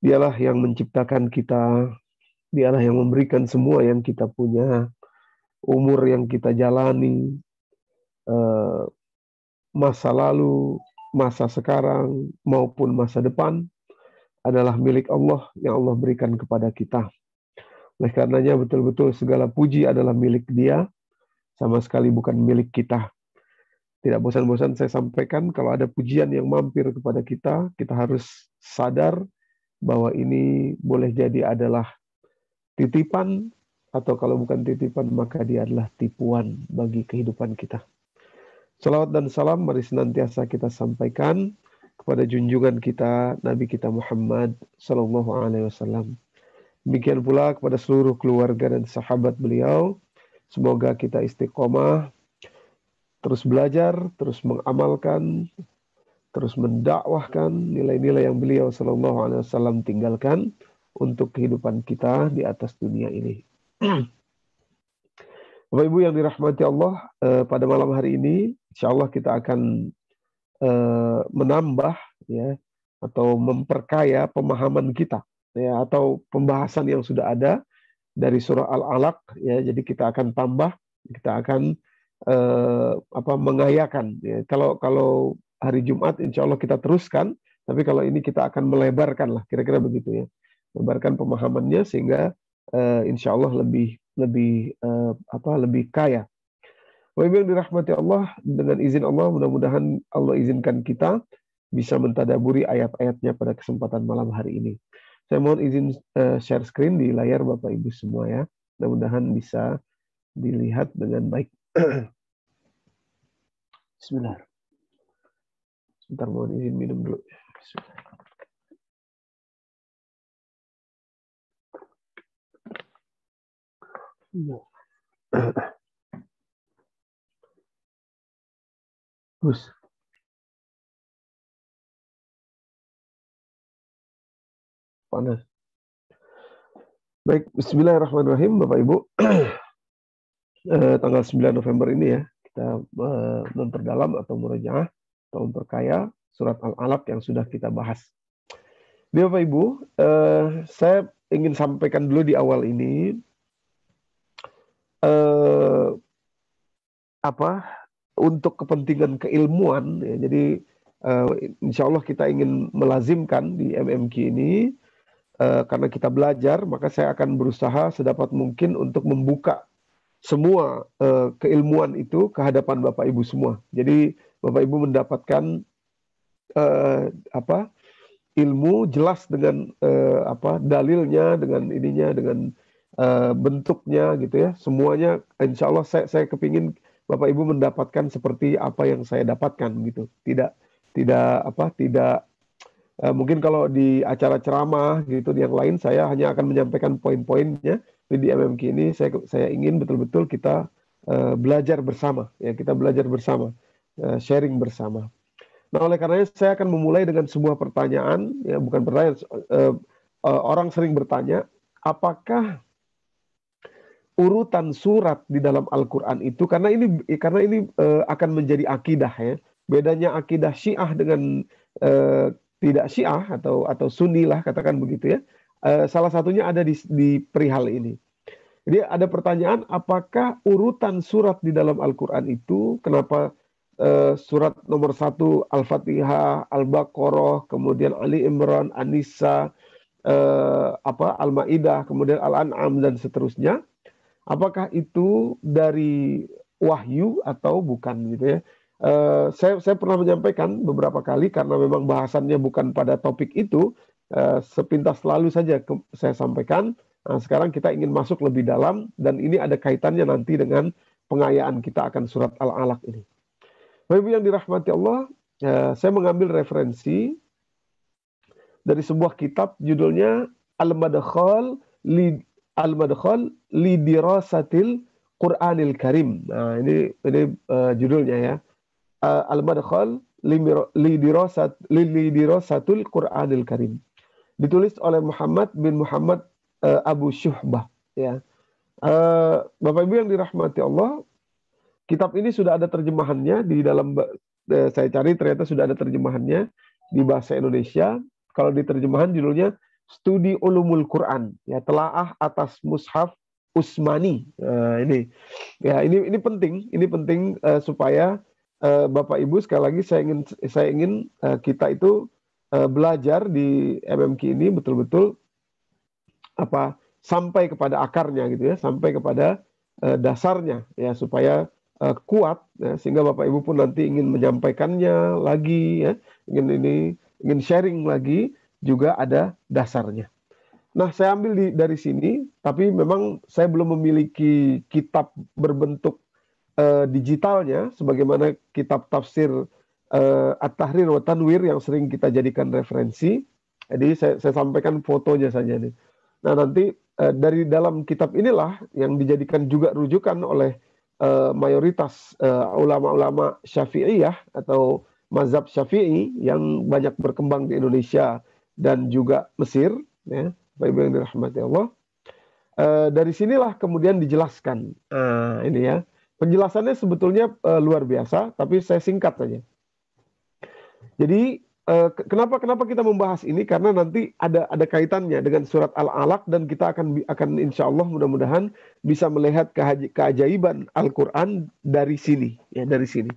Dialah yang menciptakan kita, dialah yang memberikan semua yang kita punya, umur yang kita jalani, eh, masa lalu, masa sekarang, maupun masa depan adalah milik Allah yang Allah berikan kepada kita. Oleh karenanya betul-betul segala puji adalah milik dia, sama sekali bukan milik kita. Tidak bosan-bosan saya sampaikan kalau ada pujian yang mampir kepada kita, kita harus sadar bahwa ini boleh jadi adalah titipan atau kalau bukan titipan maka dia adalah tipuan bagi kehidupan kita. Salawat dan salam mari senantiasa kita sampaikan kepada junjungan kita Nabi kita Muhammad Sallallahu Alaihi Wasallam. Demikian pula kepada seluruh keluarga dan sahabat beliau. Semoga kita istiqomah, terus belajar, terus mengamalkan terus mendakwahkan nilai-nilai yang beliau Shallallahu Alaihi Wasallam tinggalkan untuk kehidupan kita di atas dunia ini. Bapak Ibu yang dirahmati Allah, eh, pada malam hari ini, insya Allah kita akan eh, menambah ya atau memperkaya pemahaman kita ya atau pembahasan yang sudah ada dari surah Al-Alaq ya jadi kita akan tambah kita akan eh, apa mengayakan ya kalau kalau hari Jumat insya Allah kita teruskan. Tapi kalau ini kita akan melebarkan lah, kira-kira begitu ya. Melebarkan pemahamannya sehingga uh, insya Allah lebih lebih uh, apa lebih kaya. Baik dirahmati Allah dengan izin Allah mudah-mudahan Allah izinkan kita bisa mentadaburi ayat-ayatnya pada kesempatan malam hari ini. Saya mohon izin uh, share screen di layar Bapak Ibu semua ya. Mudah-mudahan bisa dilihat dengan baik. Bismillahirrahmanirrahim. Sebentar mohon izin minum dulu. Terus. Panas. Baik, bismillahirrahmanirrahim Bapak Ibu. eh, tanggal 9 November ini ya, kita eh, memperdalam atau murajaah tahun berkaya, surat Al-Alaq yang sudah kita bahas. Bapak Ibu, eh, saya ingin sampaikan dulu di awal ini eh, apa untuk kepentingan keilmuan ya. Jadi eh, insya Allah kita ingin melazimkan di MMQ ini eh, karena kita belajar, maka saya akan berusaha sedapat mungkin untuk membuka semua eh, keilmuan itu ke hadapan Bapak Ibu semua. Jadi Bapak Ibu mendapatkan uh, apa ilmu jelas dengan uh, apa dalilnya, dengan ininya, dengan uh, bentuknya gitu ya. Semuanya insya Allah saya, saya kepingin Bapak Ibu mendapatkan seperti apa yang saya dapatkan gitu. Tidak tidak apa tidak uh, mungkin kalau di acara ceramah gitu yang lain saya hanya akan menyampaikan poin-poinnya. Di MMK ini saya saya ingin betul-betul kita uh, belajar bersama ya kita belajar bersama Eh, sharing bersama. Nah, oleh karenanya saya akan memulai dengan sebuah pertanyaan, ya bukan pertanyaan, uh, uh, orang sering bertanya, apakah urutan surat di dalam Al-Qur'an itu karena ini karena ini uh, akan menjadi akidah ya. Bedanya akidah Syiah dengan uh, tidak Syiah atau atau Sunni lah katakan begitu ya. Uh, salah satunya ada di, di perihal ini. Jadi ada pertanyaan apakah urutan surat di dalam Al-Qur'an itu kenapa uh, surat nomor satu Al-Fatihah, Al-Baqarah, kemudian Ali Imran, Anissa, uh, eh, apa Al-Maidah, kemudian Al-An'am dan seterusnya. Apakah itu dari wahyu atau bukan gitu ya? Uh, saya, saya pernah menyampaikan beberapa kali karena memang bahasannya bukan pada topik itu, uh, sepintas lalu saja ke, saya sampaikan. Nah, sekarang kita ingin masuk lebih dalam dan ini ada kaitannya nanti dengan pengayaan kita akan surat Al-Alaq ini. Bapak Ibu yang dirahmati Allah, ya, saya mengambil referensi dari sebuah kitab judulnya Al-Madkhal li Al-Madkhal li Dirasatil Qur'anil Karim. Nah, ini ini uh, judulnya ya. Uh, Al-Madkhal li, li Dirasat li, li Dirasatul Qur'anil Karim. Ditulis oleh Muhammad bin Muhammad uh, Abu Syuhbah ya. Uh, Bapak Ibu yang dirahmati Allah, kitab ini sudah ada terjemahannya di dalam eh, saya cari ternyata sudah ada terjemahannya di bahasa Indonesia. Kalau di terjemahan judulnya Studi Ulumul Quran, ya telaah atas mushaf Usmani. Nah, ini ya ini ini penting, ini penting eh, supaya eh, Bapak Ibu sekali lagi saya ingin saya ingin eh, kita itu eh, belajar di MMQ ini betul-betul apa sampai kepada akarnya gitu ya, sampai kepada eh, dasarnya ya supaya Eh, kuat ya, sehingga Bapak Ibu pun nanti ingin menyampaikannya lagi ya, ingin ini ingin sharing lagi juga ada dasarnya. Nah, saya ambil di, dari sini tapi memang saya belum memiliki kitab berbentuk uh, digitalnya sebagaimana kitab tafsir uh, At-Tahrir wa Tanwir yang sering kita jadikan referensi. Jadi saya, saya sampaikan fotonya saja nih. Nah, nanti dari dalam kitab inilah yang dijadikan juga rujukan oleh uh, mayoritas eh, ulama-ulama uh, Syafi'iyah atau mazhab Syafi'i yang banyak berkembang di Indonesia dan juga Mesir ya Bapak yang dirahmati Allah. Uh, dari sinilah kemudian dijelaskan uh, ini ya. Penjelasannya sebetulnya uh, luar biasa tapi saya singkat saja. Jadi Eh, kenapa kenapa kita membahas ini karena nanti ada ada kaitannya dengan surat al alaq dan kita akan akan insya Allah mudah-mudahan bisa melihat keajaiban Al Quran dari sini ya dari sini.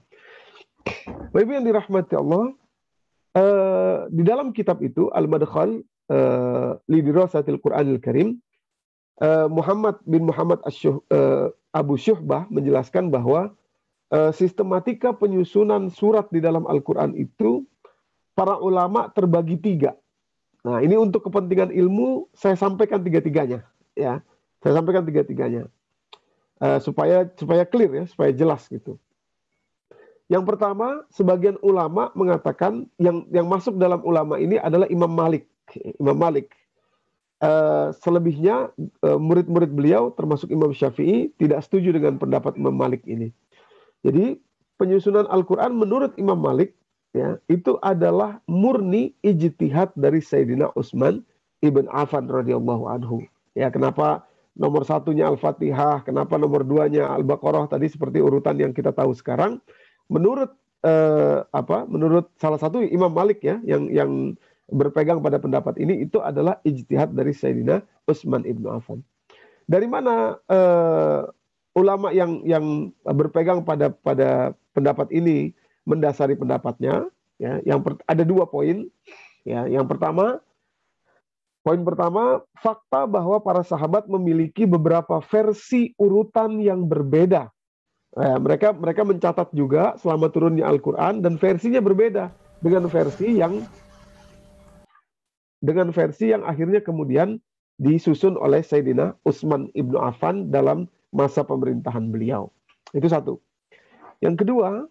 Baik yang dirahmati Allah uh, di dalam kitab itu al madkhal uh, eh, lidirasatil Quranil Karim Muhammad bin Muhammad uh, Abu Syuhbah menjelaskan bahwa uh, sistematika penyusunan surat di dalam Al Quran itu para ulama terbagi tiga. Nah, ini untuk kepentingan ilmu saya sampaikan tiga-tiganya, ya. Saya sampaikan tiga-tiganya uh, supaya supaya clear ya, supaya jelas gitu. Yang pertama, sebagian ulama mengatakan yang yang masuk dalam ulama ini adalah Imam Malik. Imam Malik. Uh, selebihnya murid eh, murid-murid beliau termasuk Imam Syafi'i tidak setuju dengan pendapat Imam Malik ini. Jadi penyusunan Al-Quran menurut Imam Malik ya, itu adalah murni ijtihad dari Sayyidina Utsman ibn Affan radhiyallahu anhu. Ya, kenapa nomor satunya Al-Fatihah, kenapa nomor duanya Al-Baqarah tadi seperti urutan yang kita tahu sekarang. Menurut eh, apa? Menurut salah satu Imam Malik ya yang yang berpegang pada pendapat ini itu adalah ijtihad dari Sayyidina Utsman ibn Affan. Dari mana eh, ulama yang yang berpegang pada pada pendapat ini mendasari pendapatnya. Ya, yang ada dua poin. Ya, yang pertama, poin pertama fakta bahwa para sahabat memiliki beberapa versi urutan yang berbeda. Eh, mereka mereka mencatat juga selama turunnya Al-Quran dan versinya berbeda dengan versi yang dengan versi yang akhirnya kemudian disusun oleh Sayyidina Utsman Ibnu Affan dalam masa pemerintahan beliau. Itu satu. Yang kedua,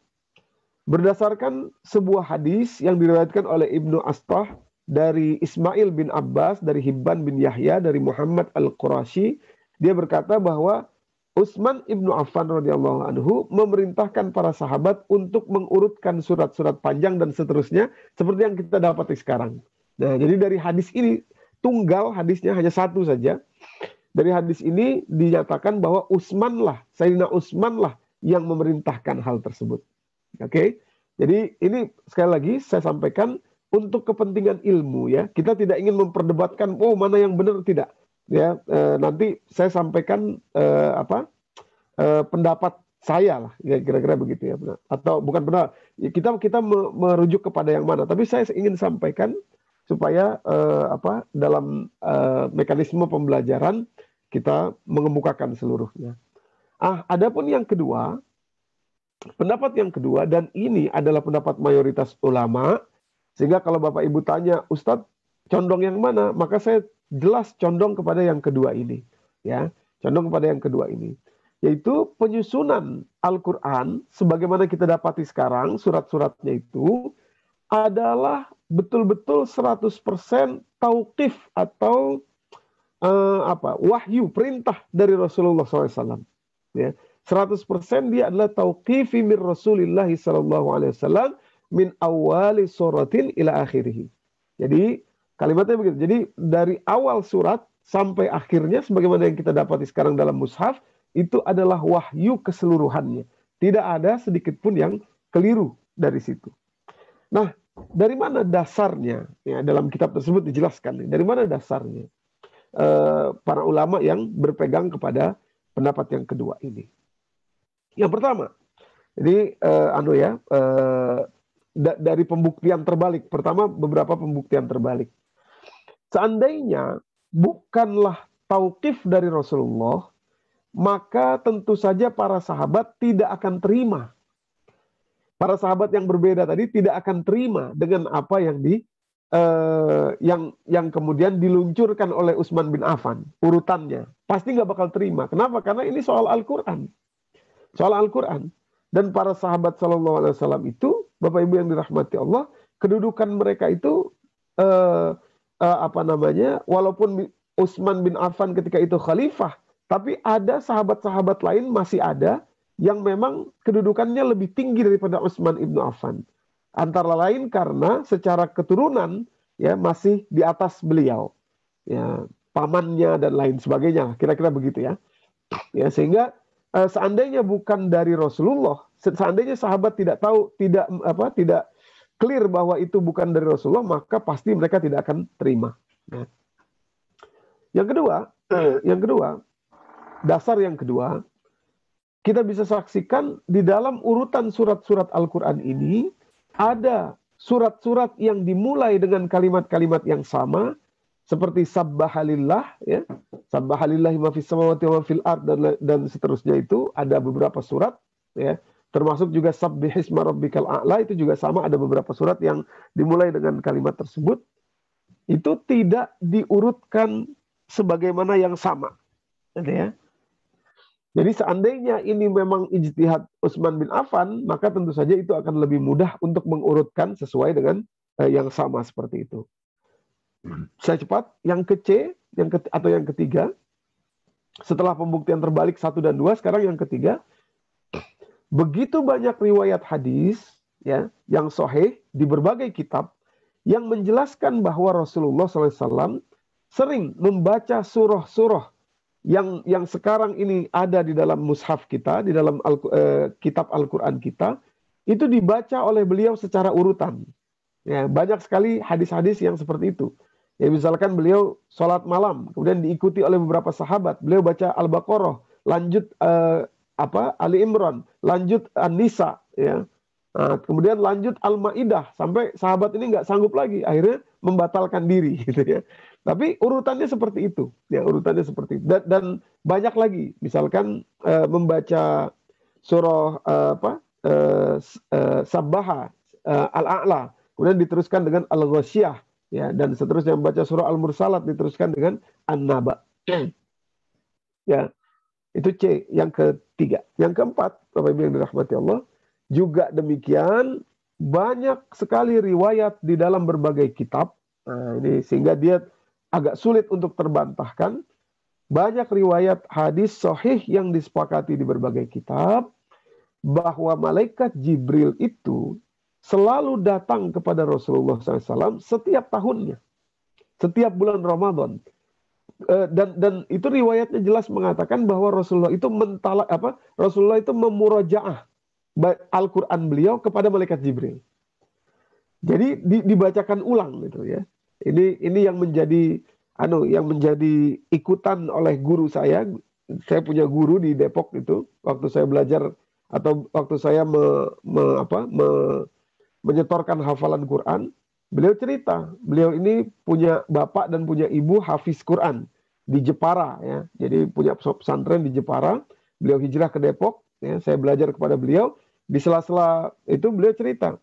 berdasarkan sebuah hadis yang diriwayatkan oleh Ibnu Astah dari Ismail bin Abbas dari Hibban bin Yahya dari Muhammad al Qurashi dia berkata bahwa Utsman ibnu Affan radhiyallahu anhu memerintahkan para sahabat untuk mengurutkan surat-surat panjang dan seterusnya seperti yang kita dapati sekarang. Nah, jadi dari hadis ini tunggal hadisnya hanya satu saja. Dari hadis ini dinyatakan bahwa Utsmanlah, Sayyidina Utsmanlah yang memerintahkan hal tersebut. Oke. Okay? Jadi ini sekali lagi saya sampaikan untuk kepentingan ilmu ya. Kita tidak ingin memperdebatkan oh mana yang benar tidak. Ya, E, nanti saya sampaikan e, apa? e, pendapat saya lah ya, kira-kira begitu ya benar atau bukan benar ya, kita kita merujuk kepada yang mana tapi saya ingin sampaikan supaya eh, apa dalam eh, mekanisme pembelajaran kita mengemukakan seluruhnya ah adapun yang kedua Pendapat yang kedua, dan ini adalah pendapat mayoritas ulama, sehingga kalau Bapak Ibu tanya, Ustadz condong yang mana? Maka saya jelas condong kepada yang kedua ini. ya Condong kepada yang kedua ini. Yaitu penyusunan Al-Quran, sebagaimana kita dapati sekarang, surat-suratnya itu, adalah betul-betul 100% tauqif atau uh, apa wahyu perintah dari Rasulullah SAW. Ya. 100% dia adalah tauqifi min Rasulillah sallallahu alaihi wasallam min awali suratin ila akhirih. Jadi kalimatnya begitu. Jadi dari awal surat sampai akhirnya sebagaimana yang kita dapati sekarang dalam mushaf itu adalah wahyu keseluruhannya. Tidak ada sedikit pun yang keliru dari situ. Nah, dari mana dasarnya? Ya, dalam kitab tersebut dijelaskan. Dari mana dasarnya? E, para ulama yang berpegang kepada pendapat yang kedua ini. Yang pertama, ini uh, eh, anu ya uh, da dari pembuktian terbalik. Pertama beberapa pembuktian terbalik. Seandainya bukanlah tauqif dari Rasulullah, maka tentu saja para sahabat tidak akan terima. Para sahabat yang berbeda tadi tidak akan terima dengan apa yang di uh, yang yang kemudian diluncurkan oleh Utsman bin Affan urutannya pasti nggak bakal terima. Kenapa? Karena ini soal Al-Quran soal Al-Quran. Dan para sahabat Sallallahu Alaihi Wasallam itu, Bapak Ibu yang dirahmati Allah, kedudukan mereka itu eh, uh, apa namanya? Walaupun Utsman bin Affan ketika itu khalifah, tapi ada sahabat-sahabat lain masih ada yang memang kedudukannya lebih tinggi daripada Utsman ibnu Affan. Antara lain karena secara keturunan ya masih di atas beliau, ya pamannya dan lain sebagainya. Kira-kira begitu ya. Ya sehingga Eh, seandainya bukan dari Rasulullah, seandainya sahabat tidak tahu, tidak apa, tidak clear bahwa itu bukan dari Rasulullah, maka pasti mereka tidak akan terima. Ya. Yang kedua, yang kedua, dasar yang kedua, kita bisa saksikan di dalam urutan surat-surat Al-Quran ini ada surat-surat yang dimulai dengan kalimat-kalimat yang sama, seperti sabbahalillah ya sabbahalillah ma fis samawati wa fil ard dan, dan seterusnya itu ada beberapa surat ya termasuk juga sabbihisma rabbikal a'la itu juga sama ada beberapa surat yang dimulai dengan kalimat tersebut itu tidak diurutkan sebagaimana yang sama ya jadi seandainya ini memang ijtihad Utsman bin Affan maka tentu saja itu akan lebih mudah untuk mengurutkan sesuai dengan eh, yang sama seperti itu saya cepat, yang ke C, yang ke, atau yang ketiga, setelah pembuktian terbalik satu dan dua, sekarang yang ketiga, begitu banyak riwayat hadis ya yang soheh di berbagai kitab yang menjelaskan bahwa Rasulullah SAW sering membaca surah-surah yang yang sekarang ini ada di dalam mushaf kita, di dalam al, eh, kitab Al-Qur'an kita, itu dibaca oleh beliau secara urutan. Ya, banyak sekali hadis-hadis yang seperti itu. Ya misalkan beliau sholat malam, kemudian diikuti oleh beberapa sahabat. Beliau baca Al-Baqarah, lanjut eh, apa Ali Imran, lanjut An-Nisa, ya. Nah, kemudian lanjut Al-Maidah sampai sahabat ini nggak sanggup lagi, akhirnya membatalkan diri gitu ya. Tapi urutannya seperti itu, ya urutannya seperti itu. Dan, dan banyak lagi, misalkan eh, membaca surah eh, apa eh, eh Sabaha eh, Al-A'la, kemudian diteruskan dengan al ghoshiyah ya dan seterusnya membaca surah Al-Mursalat diteruskan dengan An-Naba. Hmm. Ya. Itu C yang ketiga. Yang keempat, Bapak Ibu yang dirahmati Allah, juga demikian banyak sekali riwayat di dalam berbagai kitab. Nah, ini sehingga dia agak sulit untuk terbantahkan. Banyak riwayat hadis sahih yang disepakati di berbagai kitab bahwa malaikat Jibril itu selalu datang kepada Rasulullah SAW setiap tahunnya, setiap bulan Ramadan. E, dan dan itu riwayatnya jelas mengatakan bahwa Rasulullah itu mentala apa? Rasulullah itu memurajaah Al-Quran beliau kepada malaikat Jibril. Jadi di, dibacakan ulang gitu ya. Ini ini yang menjadi anu yang menjadi ikutan oleh guru saya. Saya punya guru di Depok itu waktu saya belajar atau waktu saya me, me, apa, me, menyetorkan hafalan Quran, beliau cerita, beliau ini punya bapak dan punya ibu hafiz Quran di Jepara ya. Jadi punya pesantren di Jepara, beliau hijrah ke Depok ya. Saya belajar kepada beliau di sela-sela itu beliau cerita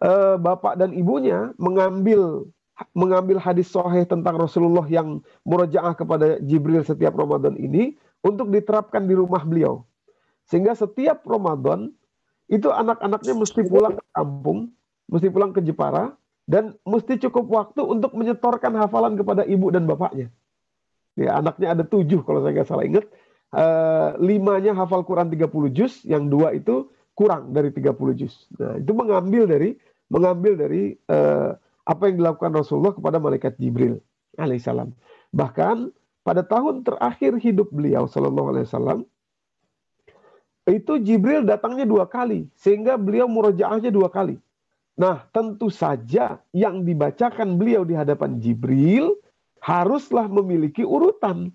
e, bapak dan ibunya mengambil mengambil hadis sahih tentang Rasulullah yang murojaah kepada Jibril setiap Ramadan ini untuk diterapkan di rumah beliau. Sehingga setiap Ramadan itu anak-anaknya mesti pulang ke kampung, mesti pulang ke Jepara, dan mesti cukup waktu untuk menyetorkan hafalan kepada ibu dan bapaknya. Ya, anaknya ada tujuh kalau saya nggak salah ingat. E, limanya hafal Quran 30 juz, yang dua itu kurang dari 30 juz. Nah, itu mengambil dari mengambil dari e, apa yang dilakukan Rasulullah kepada malaikat Jibril alaihissalam. Bahkan pada tahun terakhir hidup beliau sallallahu alaihi wasallam itu Jibril datangnya dua kali sehingga beliau murojaahnya dua kali. Nah, tentu saja yang dibacakan beliau di hadapan Jibril haruslah memiliki urutan.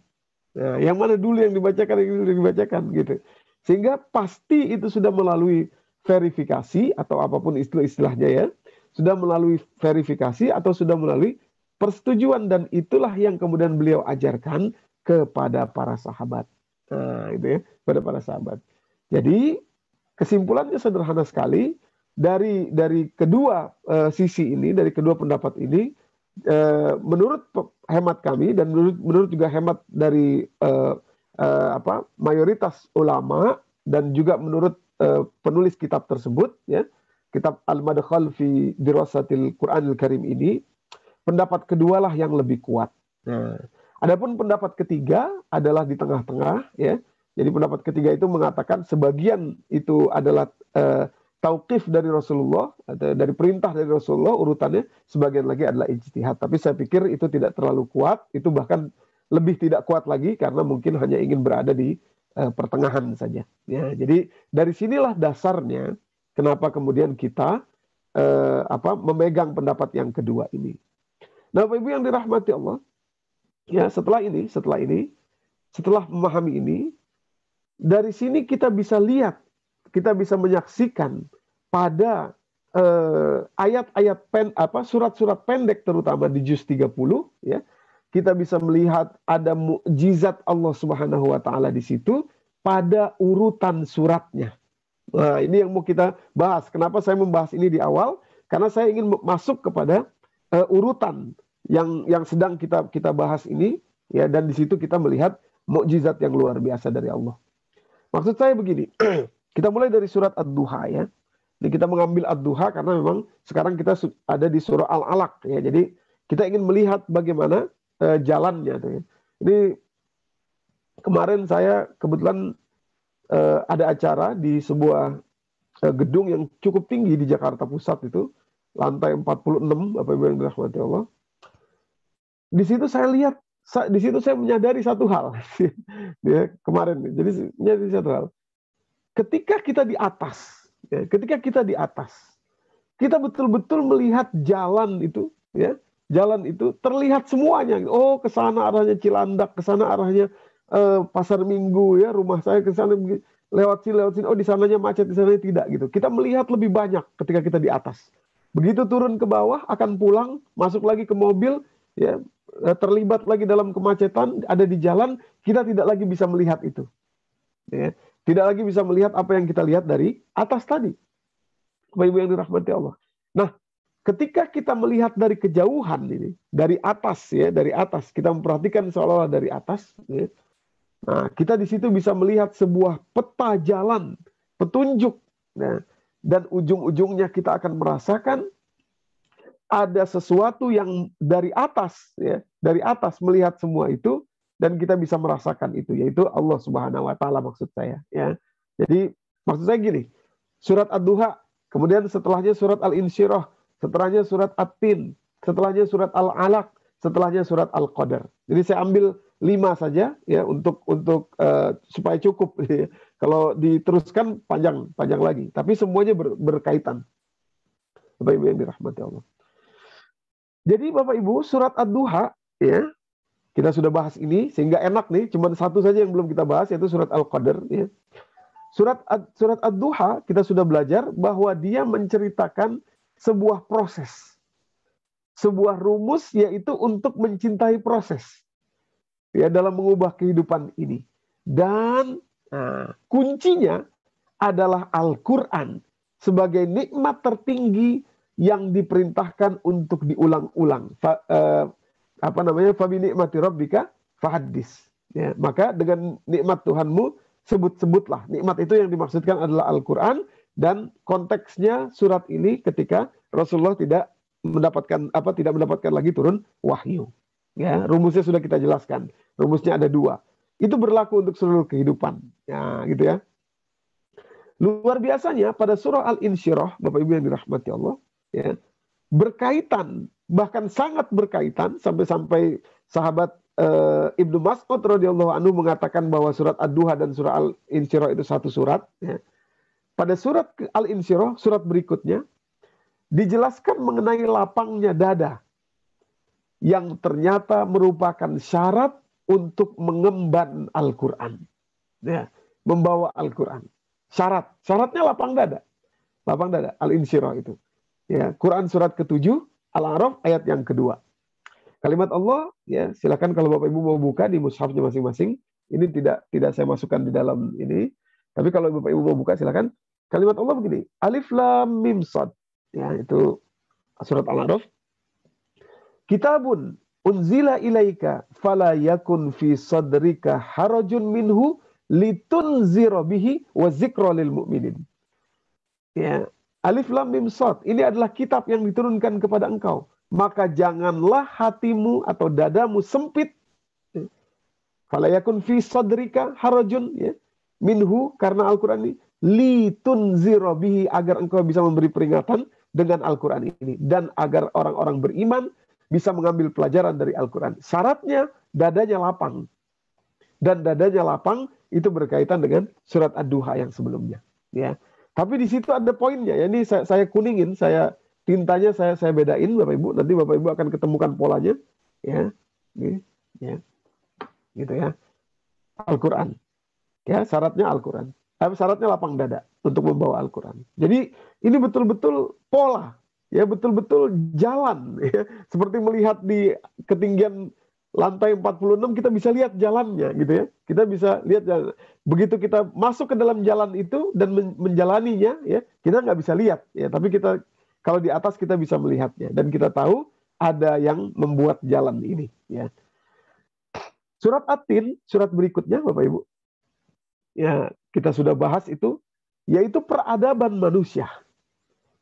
Nah, yang mana dulu yang dibacakan yang dulu dibacakan gitu. Sehingga pasti itu sudah melalui verifikasi atau apapun istilah-istilahnya ya, sudah melalui verifikasi atau sudah melalui persetujuan dan itulah yang kemudian beliau ajarkan kepada para sahabat. Nah, itu ya, kepada para sahabat. Jadi kesimpulannya sederhana sekali dari dari kedua uh, sisi ini, dari kedua pendapat ini, uh, menurut hemat kami dan menurut menurut juga hemat dari uh, uh, apa mayoritas ulama dan juga menurut uh, penulis kitab tersebut, ya kitab Al-Madkhal fi Dirasatil Quranil Karim ini, pendapat lah yang lebih kuat. Nah, adapun pendapat ketiga adalah di tengah-tengah, ya. -tengah, jadi pendapat ketiga itu mengatakan sebagian itu adalah uh, tauqif dari Rasulullah atau dari perintah dari Rasulullah urutannya sebagian lagi adalah ijtihad tapi saya pikir itu tidak terlalu kuat itu bahkan lebih tidak kuat lagi karena mungkin hanya ingin berada di uh, pertengahan saja ya jadi dari sinilah dasarnya kenapa kemudian kita uh, apa memegang pendapat yang kedua ini nah Bapak Ibu yang dirahmati Allah ya setelah ini setelah ini setelah memahami ini dari sini kita bisa lihat, kita bisa menyaksikan pada eh, ayat-ayat pen apa surat-surat pendek terutama di juz 30 ya. Kita bisa melihat ada mukjizat Allah Subhanahu wa taala di situ pada urutan suratnya. Nah, ini yang mau kita bahas. Kenapa saya membahas ini di awal? Karena saya ingin masuk kepada uh, urutan yang yang sedang kita kita bahas ini ya dan di situ kita melihat mukjizat yang luar biasa dari Allah. Maksud saya begini, kita mulai dari surat Ad-Duha ya. Jadi kita mengambil Ad-Duha karena memang sekarang kita ada di surah Al-Alaq ya. Jadi kita ingin melihat bagaimana uh, jalannya tuh ya. Ini kemarin saya kebetulan uh, ada acara di sebuah uh, gedung yang cukup tinggi di Jakarta Pusat itu, lantai 46 Bapak Ibu yang dirahmati Allah. Di situ saya lihat di situ saya menyadari satu hal ya, kemarin jadi menyadari satu hal ketika kita di atas ya, ketika kita di atas kita betul-betul melihat jalan itu ya jalan itu terlihat semuanya oh ke sana arahnya Cilandak ke sana arahnya eh, pasar Minggu ya rumah saya ke sana lewat sini lewat sini oh di sananya macet di sananya tidak gitu kita melihat lebih banyak ketika kita di atas begitu turun ke bawah akan pulang masuk lagi ke mobil ya Eh, terlibat lagi dalam kemacetan, ada di jalan, kita tidak lagi bisa melihat itu. Ya. Tidak lagi bisa melihat apa yang kita lihat dari atas tadi. Bapak Ibu yang dirahmati Allah. Nah, ketika kita melihat dari kejauhan ini, dari atas ya, dari atas, kita memperhatikan seolah-olah dari atas. Ya. Nah, kita di situ bisa melihat sebuah peta jalan, petunjuk. Nah, dan ujung-ujungnya kita akan merasakan ada sesuatu yang dari atas ya, dari atas melihat semua itu dan kita bisa merasakan itu yaitu Allah Subhanahu wa taala maksud saya ya. Jadi maksud saya gini, surat Ad-Duha, kemudian setelahnya surat Al-Insyirah, setelahnya surat At-Tin, setelahnya surat Al-Alaq, setelahnya surat Al-Qadar. Jadi saya ambil lima saja ya untuk untuk uh, supaya cukup. Ya. Kalau diteruskan panjang panjang lagi, tapi semuanya ber, berkaitan. Bapak Ibu yang dirahmati Allah. Jadi Bapak Ibu, surat Ad-Duha ya. Kita sudah bahas ini sehingga enak nih, cuma satu saja yang belum kita bahas yaitu surat al qadr ya. Surat Ad, surat Ad-Duha kita sudah belajar bahwa dia menceritakan sebuah proses. Sebuah rumus yaitu untuk mencintai proses. Ya dalam mengubah kehidupan ini. Dan nah, kuncinya adalah Al-Qur'an sebagai nikmat tertinggi yang diperintahkan untuk diulang-ulang. Fa, eh, apa namanya? Fa nikmati rabbika fahaddis. Ya, maka dengan nikmat Tuhanmu sebut-sebutlah. Nikmat itu yang dimaksudkan adalah Al-Qur'an dan konteksnya surat ini ketika Rasulullah tidak mendapatkan apa tidak mendapatkan lagi turun wahyu. Ya, rumusnya sudah kita jelaskan. Rumusnya ada dua. Itu berlaku untuk seluruh kehidupan. Ya, gitu ya. Luar biasanya pada surah Al-Insyirah, Bapak Ibu yang dirahmati Allah, ya, berkaitan bahkan sangat berkaitan sampai-sampai sahabat uh, Ibnu Mas'ud radhiyallahu anhu mengatakan bahwa surat Ad-Duha dan surat Al-Insyirah itu satu surat ya. Pada surat Al-Insyirah surat berikutnya dijelaskan mengenai lapangnya dada yang ternyata merupakan syarat untuk mengemban Al-Qur'an. Ya, membawa Al-Qur'an. Syarat, syaratnya lapang dada. Lapang dada Al-Insyirah itu. Ya, Quran surat ke-7 Al-A'raf ayat yang kedua. Kalimat Allah ya silakan kalau Bapak Ibu mau buka di mushafnya masing-masing. Ini tidak tidak saya masukkan di dalam ini. Tapi kalau Bapak Ibu mau buka silakan. Kalimat Allah begini, Alif Lam Mim Sad. Ya, itu surat Al-A'raf. Kitabun unzila ilaika fala yakun fi sadrika harajun minhu litunzira bihi wa zikra lil mu'minin. Ya, Alif Lam Mim Sod. Ini adalah kitab yang diturunkan kepada engkau. Maka janganlah hatimu atau dadamu sempit. Falayakun fi sodrika harajun. Ya. Minhu karena Al-Quran ini. Litun zirobihi. Agar engkau bisa memberi peringatan dengan Al-Quran ini. Dan agar orang-orang beriman bisa mengambil pelajaran dari Al-Quran. Syaratnya dadanya lapang. Dan dadanya lapang itu berkaitan dengan surat Ad-Duha yang sebelumnya. Ya. Tapi di situ ada poinnya. Ya ini saya, saya kuningin, saya tintanya saya saya bedain Bapak Ibu. Nanti Bapak Ibu akan ketemukan polanya, ya. Ini, ya. Gitu ya. Al-Qur'an. Ya, syaratnya Al-Qur'an. Tapi syaratnya lapang dada untuk membawa Al-Qur'an. Jadi ini betul-betul pola, ya betul-betul jalan ya. Seperti melihat di ketinggian lantai 46 kita bisa lihat jalannya gitu ya. Kita bisa lihat jalan. Begitu kita masuk ke dalam jalan itu dan men menjalaninya ya, kita nggak bisa lihat ya, tapi kita kalau di atas kita bisa melihatnya dan kita tahu ada yang membuat jalan ini ya. Surat Atin, surat berikutnya Bapak Ibu. Ya, kita sudah bahas itu yaitu peradaban manusia.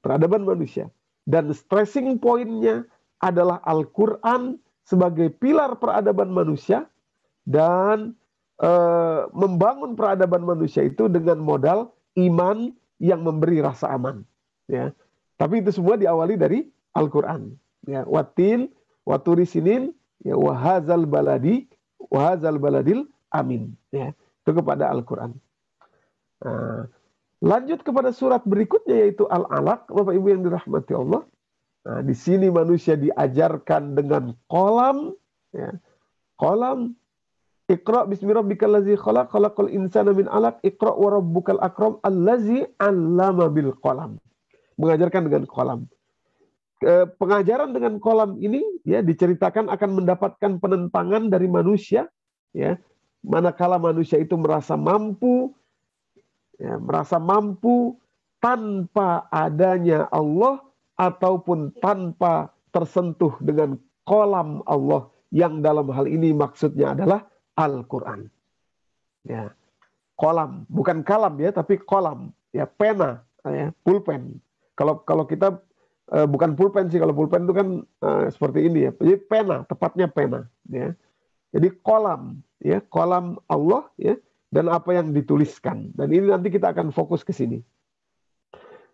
Peradaban manusia dan stressing poinnya adalah Al-Qur'an sebagai pilar peradaban manusia dan e, membangun peradaban manusia itu dengan modal iman yang memberi rasa aman. Ya, tapi itu semua diawali dari Al-Quran. Ya, watin, waturi sinin, ya wahazal baladi, wahazal baladil amin. Ya, itu kepada Al-Quran. Nah, lanjut kepada surat berikutnya yaitu Al-Alaq, Bapak Ibu yang dirahmati Allah. Nah, di sini manusia diajarkan dengan kolam, ya. kolam Iqra bismi rabbikal ladzi khalaq khalaqal insana min 'alaq iqra wa rabbukal akram allazi 'allama bil qalam. Mengajarkan dengan kolam. E, pengajaran dengan kolam ini ya diceritakan akan mendapatkan penentangan dari manusia ya. Manakala manusia itu merasa mampu ya, merasa mampu tanpa adanya Allah ataupun tanpa tersentuh dengan kolam Allah yang dalam hal ini maksudnya adalah Al-Quran. Ya, kolam bukan kalam ya tapi kolam ya pena ya pulpen. Kalau kalau kita eh, bukan pulpen sih kalau pulpen itu kan eh, seperti ini ya. Jadi pena tepatnya pena ya. Jadi kolam ya kolam Allah ya dan apa yang dituliskan dan ini nanti kita akan fokus ke sini.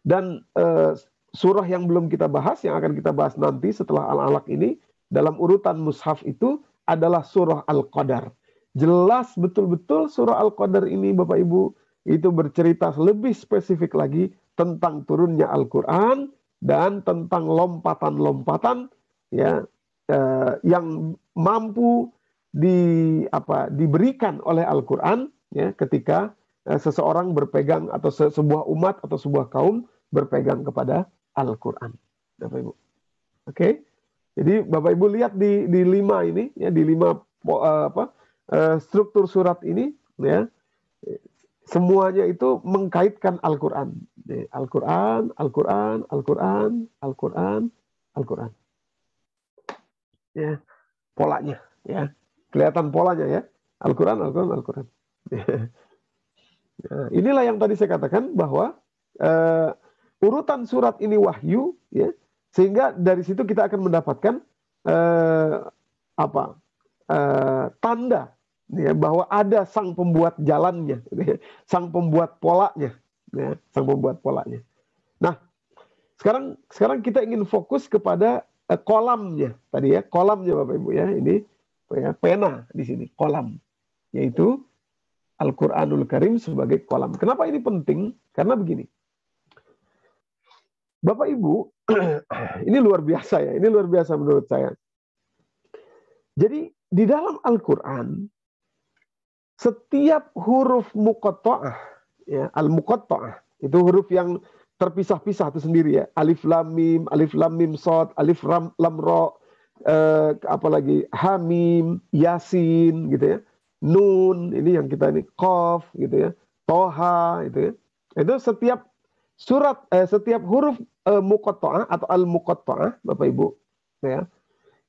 Dan eh, surah yang belum kita bahas, yang akan kita bahas nanti setelah Al-Alaq ini, dalam urutan mushaf itu adalah surah Al-Qadar. Jelas betul-betul surah Al-Qadar ini Bapak Ibu, itu bercerita lebih spesifik lagi tentang turunnya Al-Quran dan tentang lompatan-lompatan ya eh, yang mampu di apa diberikan oleh Al-Qur'an ya ketika eh, seseorang berpegang atau se sebuah umat atau sebuah kaum berpegang kepada Al-Quran. Bapak Ibu. Oke. Okay? Jadi Bapak Ibu lihat di di lima ini ya di lima eh, apa eh, struktur surat ini ya semuanya itu mengkaitkan Al-Qur'an. Al-Qur'an, Al-Qur'an, Al-Qur'an, Al-Qur'an, Al-Qur'an. Ya, polanya ya. Kelihatan polanya ya. Al-Qur'an, Al-Qur'an, Al-Qur'an. Ya. Nah, inilah yang tadi saya katakan bahwa eh, urutan surat ini wahyu ya sehingga dari situ kita akan mendapatkan eh, apa eh, tanda ya bahwa ada sang pembuat jalannya gitu ya, sang pembuat polanya ya, sang pembuat polanya nah sekarang sekarang kita ingin fokus kepada eh, kolamnya tadi ya kolamnya bapak ibu ya ini ya, pena di sini kolam yaitu Al-Quranul Karim sebagai kolam. Kenapa ini penting? Karena begini, Bapak Ibu, ini luar biasa ya, ini luar biasa menurut saya. Jadi di dalam Al-Quran, setiap huruf mukotoah, ya, al-mukotoah, itu huruf yang terpisah-pisah itu sendiri ya. Alif lam mim, alif lam mim sod, alif ram, lam ro, eh, apalagi hamim, yasin gitu ya. Nun, ini yang kita ini, kof gitu ya. Toha gitu ya. Itu setiap surat eh, setiap huruf mukotoah atau al mukotoah bapak ibu ya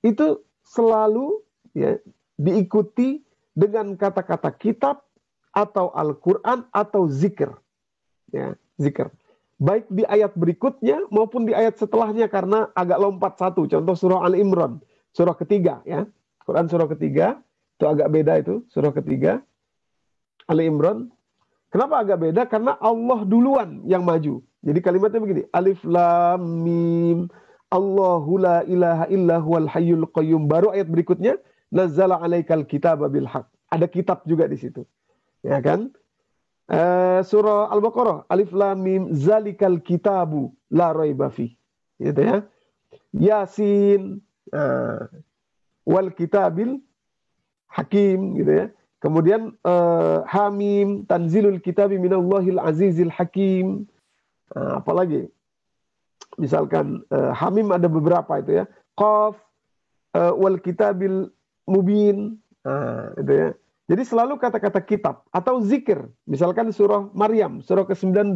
itu selalu ya diikuti dengan kata-kata kitab atau Al-Quran atau zikir ya zikir baik di ayat berikutnya maupun di ayat setelahnya karena agak lompat satu contoh surah Al Imran surah ketiga ya Quran surah ketiga itu agak beda itu surah ketiga Al Imran kenapa agak beda karena Allah duluan yang maju jadi kalimatnya begini, alif lam mim Allahu la ilaha illa huwal hayyul qayyum. Baru ayat berikutnya nazzala alaikal kitaba bil haq. Ada kitab juga di situ. Ya kan? Uh, surah Al-Baqarah alif lam mim zalikal kitabu la raiba fi. Gitu ya. Yasin uh, wal kitabil hakim gitu ya. Kemudian uh, Hamim tanzilul kitabi minallahil azizil hakim. Nah, apalagi misalkan uh, hamim ada beberapa itu ya. Qaf uh, wal kitabil mubin. Nah, itu ya. Jadi selalu kata-kata kitab atau zikir. Misalkan surah Maryam, surah ke-19.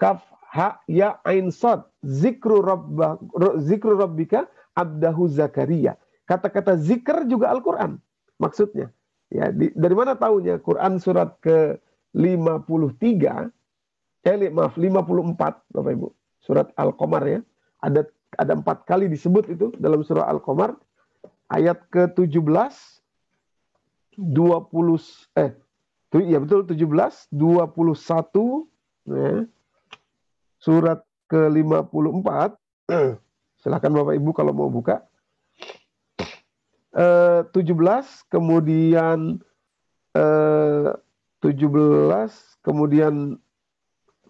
Kaf ha ya ain sad. Zikru, rabba, zikru rabbika abdahu zakaria. Kata-kata zikir juga Al-Quran. Maksudnya. ya di, Dari mana tahunya? Quran surat ke-53 eh maaf 54 Bapak Ibu surat Al-Qamar ya ada ada empat kali disebut itu dalam surah Al-Qamar ayat ke-17 20 eh ya betul 17 21 ya, surat ke-54 Silahkan Bapak Ibu kalau mau buka eh, 17 kemudian eh, 17 kemudian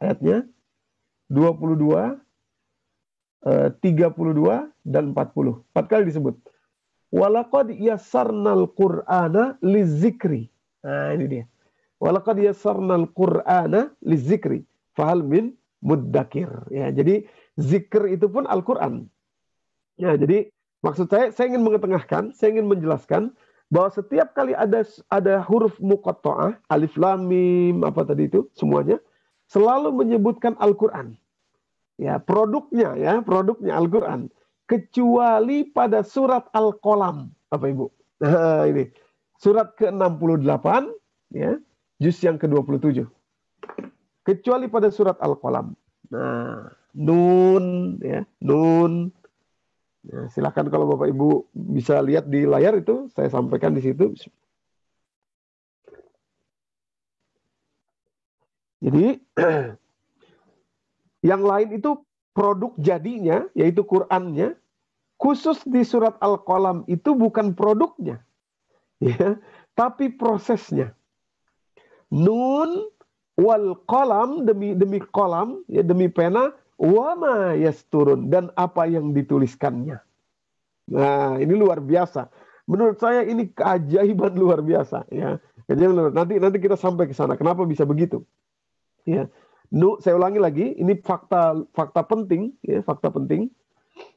ayatnya 22, 32 eh, dan 40. Empat kali disebut. Walaqad yassarnal Qur'ana lizikri. Nah, ini dia. Walaqad yassarnal Qur'ana lizikri. Fahal min muddakir. Ya, jadi zikr itu pun Al-Qur'an. Ya, jadi maksud saya saya ingin mengetengahkan, saya ingin menjelaskan bahwa setiap kali ada ada huruf muqatta'ah, alif lam mim apa tadi itu semuanya, selalu menyebutkan Al-Quran. Ya, produknya ya, produknya Al-Quran. Kecuali pada surat Al-Qalam. Apa Ibu? Nah, ini. Surat ke-68, ya, juz yang ke-27. Kecuali pada surat Al-Qalam. Nah, nun, ya, nun. Nah, silakan kalau Bapak Ibu bisa lihat di layar itu, saya sampaikan di situ. Jadi yang lain itu produk jadinya yaitu Qur'annya khusus di surat Al-Qalam itu bukan produknya ya, tapi prosesnya. Nun wal kolam demi demi kolam ya demi pena wama yasturun dan apa yang dituliskannya. Nah ini luar biasa. Menurut saya ini keajaiban luar biasa ya. Jadi nanti nanti kita sampai ke sana. Kenapa bisa begitu? Ya. Nu, saya ulangi lagi, ini fakta fakta penting, ya, fakta penting.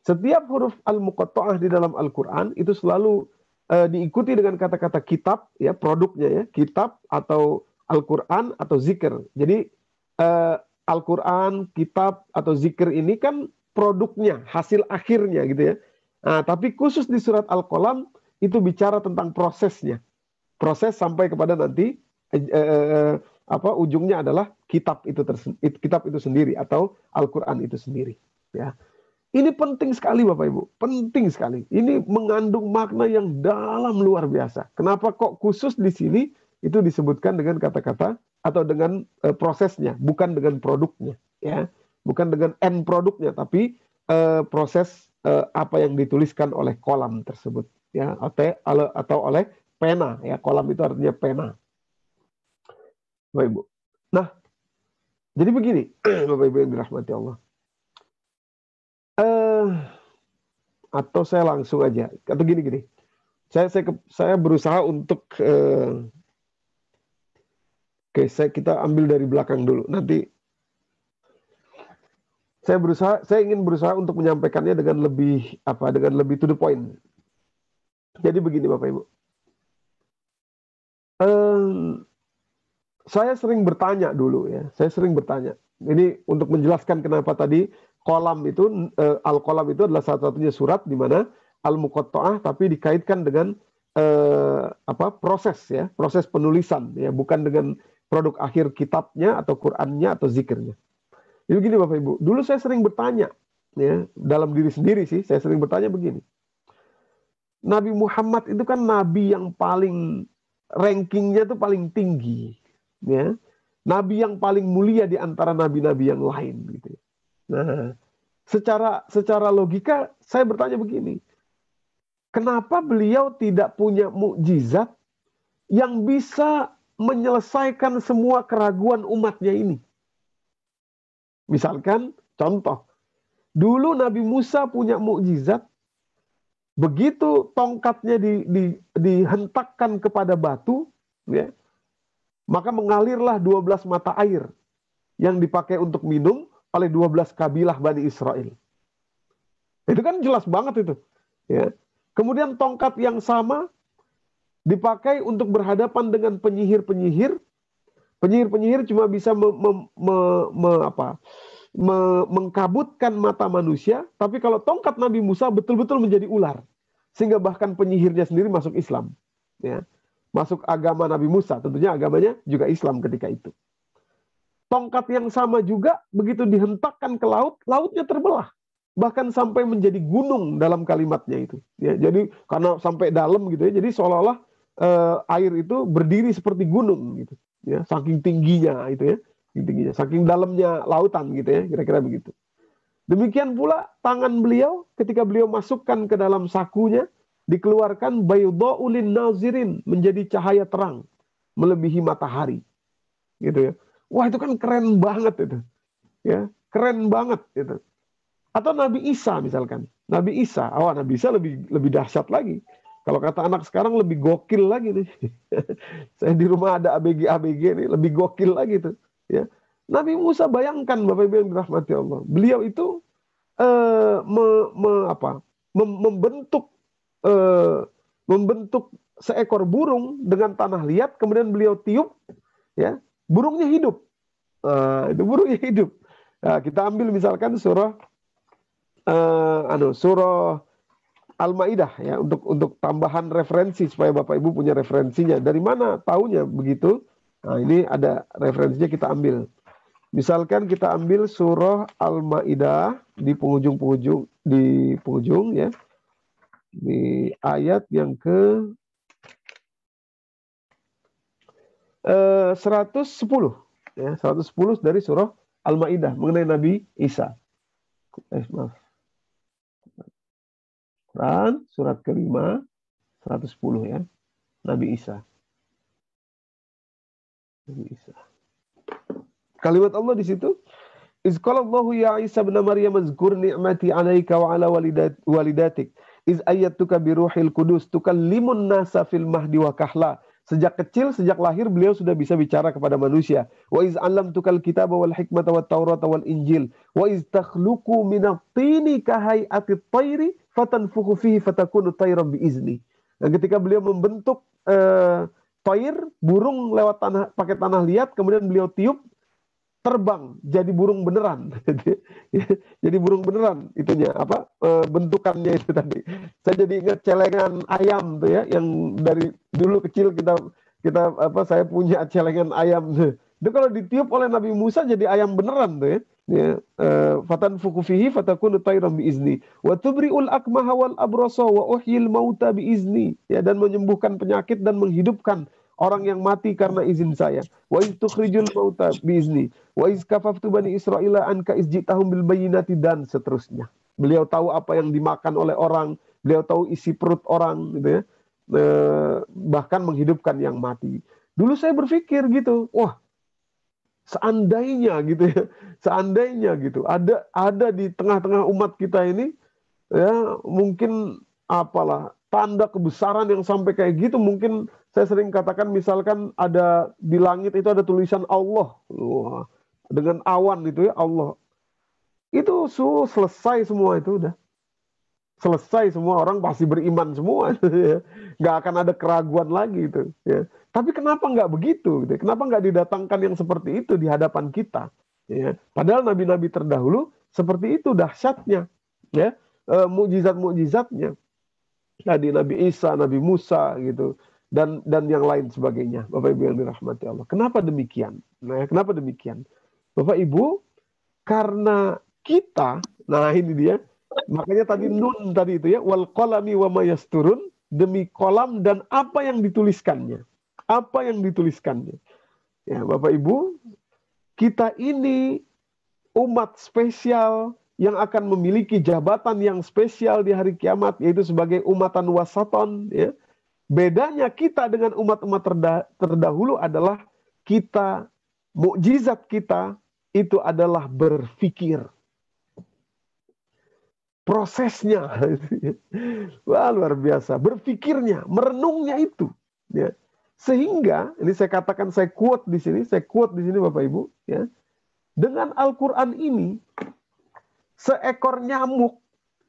Setiap huruf al-muqatta'ah di dalam Al-Qur'an itu selalu uh, diikuti dengan kata-kata kitab ya, produknya ya, kitab atau Al-Qur'an atau zikir. Jadi uh, Al-Qur'an, kitab atau zikir ini kan produknya, hasil akhirnya gitu ya. Nah, tapi khusus di surat Al-Qalam itu bicara tentang prosesnya. Proses sampai kepada nanti eh, apa ujungnya adalah kitab itu kitab itu sendiri atau Al-Qur'an itu sendiri ya. Ini penting sekali Bapak Ibu, penting sekali. Ini mengandung makna yang dalam luar biasa. Kenapa kok khusus di sini itu disebutkan dengan kata-kata atau dengan e, prosesnya, bukan dengan produknya ya. Bukan dengan end produknya tapi e, proses e, apa yang dituliskan oleh kolam tersebut ya atau oleh pena ya. Kolam itu artinya pena Bapak Ibu. Nah, jadi begini, Bapak Ibu yang dirahmati Allah. Eh, atau saya langsung aja, atau gini-gini. Saya, saya saya berusaha untuk eh, Oke, saya kita ambil dari belakang dulu. Nanti saya berusaha, saya ingin berusaha untuk menyampaikannya dengan lebih apa, dengan lebih to the point. Jadi begini, Bapak Ibu. Um, saya sering bertanya dulu ya, saya sering bertanya. Ini untuk menjelaskan kenapa tadi kolam itu eh, al kolam itu adalah salah satunya surat di mana al mukotoah tapi dikaitkan dengan eh, apa proses ya, proses penulisan ya, bukan dengan produk akhir kitabnya atau Qurannya atau zikirnya. Jadi begini Bapak Ibu, dulu saya sering bertanya ya dalam diri sendiri sih, saya sering bertanya begini. Nabi Muhammad itu kan nabi yang paling rankingnya itu paling tinggi ya, nabi yang paling mulia di antara nabi-nabi yang lain gitu. Ya. Nah, secara secara logika saya bertanya begini. Kenapa beliau tidak punya mukjizat yang bisa menyelesaikan semua keraguan umatnya ini? Misalkan contoh, dulu Nabi Musa punya mukjizat begitu tongkatnya di, di, dihentakkan kepada batu, ya, maka mengalirlah 12 mata air yang dipakai untuk minum oleh 12 kabilah Bani Israel. Itu kan jelas banget itu. Ya. Kemudian tongkat yang sama dipakai untuk berhadapan dengan penyihir-penyihir. Penyihir-penyihir cuma bisa me, me, me, me, apa, me, mengkabutkan mata manusia, tapi kalau tongkat Nabi Musa betul-betul menjadi ular. Sehingga bahkan penyihirnya sendiri masuk Islam. Ya masuk agama Nabi Musa. Tentunya agamanya juga Islam ketika itu. Tongkat yang sama juga begitu dihentakkan ke laut, lautnya terbelah. Bahkan sampai menjadi gunung dalam kalimatnya itu. Ya, jadi karena sampai dalam gitu ya. Jadi seolah-olah eh, air itu berdiri seperti gunung gitu. Ya, saking tingginya itu ya. tingginya, saking dalamnya lautan gitu ya, kira-kira begitu. Demikian pula tangan beliau ketika beliau masukkan ke dalam sakunya, dikeluarkan baydhaulin nazirin menjadi cahaya terang melebihi matahari. Gitu ya. Wah, itu kan keren banget itu. Ya, keren banget itu. Atau Nabi Isa misalkan. Nabi Isa, oh Nabi Isa lebih lebih dahsyat lagi. Kalau kata anak sekarang lebih gokil lagi nih. Saya di rumah ada ABG ABG nih, lebih gokil lagi tuh. Ya. Nabi Musa bayangkan Bapak Ibu yang dirahmati Allah. Beliau itu eh, me, me, apa, membentuk eh, membentuk seekor burung dengan tanah liat, kemudian beliau tiup, ya burungnya hidup. Eh, itu burungnya hidup. Nah, kita ambil misalkan surah eh, anu surah Al-Maidah ya untuk untuk tambahan referensi supaya Bapak Ibu punya referensinya. Dari mana tahunya begitu? Nah, ini ada referensinya kita ambil. Misalkan kita ambil surah Al-Maidah di penghujung-penghujung di penghujung ya di ayat yang ke eh, 110 ya 110 dari surah Al-Maidah mengenai Nabi Isa. Eh, maaf. Quran surat kelima 110 ya Nabi Isa. Nabi Isa. Kalimat Allah di situ Iz ya Isa bin Maryam azkur ni'mati 'alaika wa 'ala walidat, walidatik Iz ayyatuka biruhil kudus limun nasa fil mahdi wa kahla. Sejak kecil, sejak lahir beliau sudah bisa bicara kepada manusia. Wa iz alam tukal kitab wal hikmata wat taurat wal injil. Wa iz takhluqu minat tini kahayati tayri fatanfukhu fihi fatakunu tayran bi Nah, ketika beliau membentuk uh, eh, toir burung lewat tanah pakai tanah liat kemudian beliau tiup terbang jadi burung beneran jadi burung beneran itunya apa eh, bentukannya itu tadi saya jadi ingat celengan ayam tuh ya yang dari dulu kecil kita kita apa saya punya celengan ayam tuh. itu kalau ditiup oleh Nabi Musa jadi ayam beneran tuh ya ya eh, fatan fukufihi fatakun tayran bi izni wa tubri'ul akmaha wal abrasa wa uhyil mauta bi izni ya dan menyembuhkan penyakit dan menghidupkan orang yang mati karena izin saya. Wa iz tukhrijul mauta biizni. Wa iz kafaftu bani Israila anka izjitahum bil bayyinati dan seterusnya. Beliau tahu apa yang dimakan oleh orang, beliau tahu isi perut orang gitu ya. Eh, bahkan menghidupkan yang mati. Dulu saya berpikir gitu, wah seandainya gitu ya, seandainya gitu ada ada di tengah-tengah umat kita ini ya mungkin apalah tanda kebesaran yang sampai kayak gitu mungkin saya sering katakan misalkan ada di langit itu ada tulisan Allah Wah, dengan awan itu ya Allah itu su selesai semua itu udah selesai semua orang pasti beriman semua nggak akan ada keraguan lagi itu ya tapi kenapa nggak begitu gitu? kenapa nggak didatangkan yang seperti itu di hadapan kita ya padahal nabi-nabi terdahulu seperti itu dahsyatnya ya e, eh, mujizat mujizatnya tadi Nabi Isa, Nabi Musa gitu dan dan yang lain sebagainya. Bapak Ibu yang dirahmati Allah. Kenapa demikian? Nah, kenapa demikian? Bapak Ibu, karena kita, nah ini dia, makanya tadi nun tadi itu ya, wal kolami wa mayasturun, demi kolam dan apa yang dituliskannya. Apa yang dituliskannya. Ya, Bapak Ibu, kita ini umat spesial yang akan memiliki jabatan yang spesial di hari kiamat yaitu sebagai umatan wasaton ya. Bedanya kita dengan umat-umat terda terdahulu adalah kita mukjizat kita itu adalah berfikir. Prosesnya wah luar biasa, berfikirnya, merenungnya itu ya. Sehingga ini saya katakan saya kuat di sini, saya kuat di sini Bapak Ibu ya. Dengan Al-Qur'an ini seekor nyamuk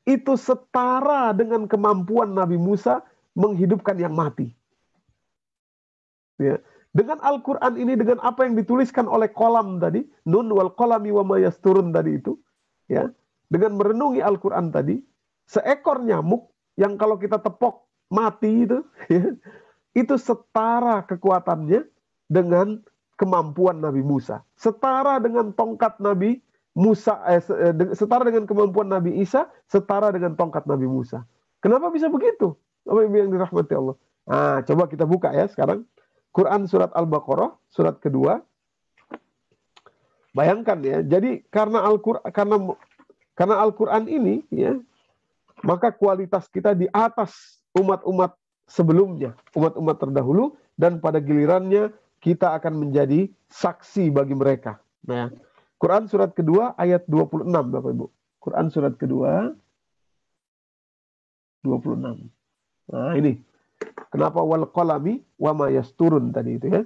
itu setara dengan kemampuan Nabi Musa menghidupkan yang mati. Ya. Dengan Al-Quran ini, dengan apa yang dituliskan oleh kolam tadi, nun wal kolami wa turun tadi itu, ya, dengan merenungi Al-Quran tadi, seekor nyamuk yang kalau kita tepok mati itu, ya, itu setara kekuatannya dengan kemampuan Nabi Musa. Setara dengan tongkat Nabi Musa eh, eh setara dengan kemampuan Nabi Isa, setara dengan tongkat Nabi Musa. Kenapa bisa begitu? Apa yang dirahmati Allah? Nah, coba kita buka ya sekarang. Quran surat Al-Baqarah, surat kedua. Bayangkan ya. Jadi karena Al-Qur'an karena karena Al-Qur'an ini ya, maka kualitas kita di atas umat-umat sebelumnya, umat-umat terdahulu dan pada gilirannya kita akan menjadi saksi bagi mereka. Nah, Quran surat kedua ayat 26 Bapak Ibu. Quran surat kedua 26. Nah, ini. Kenapa wal kolami wama yasturun tadi itu ya?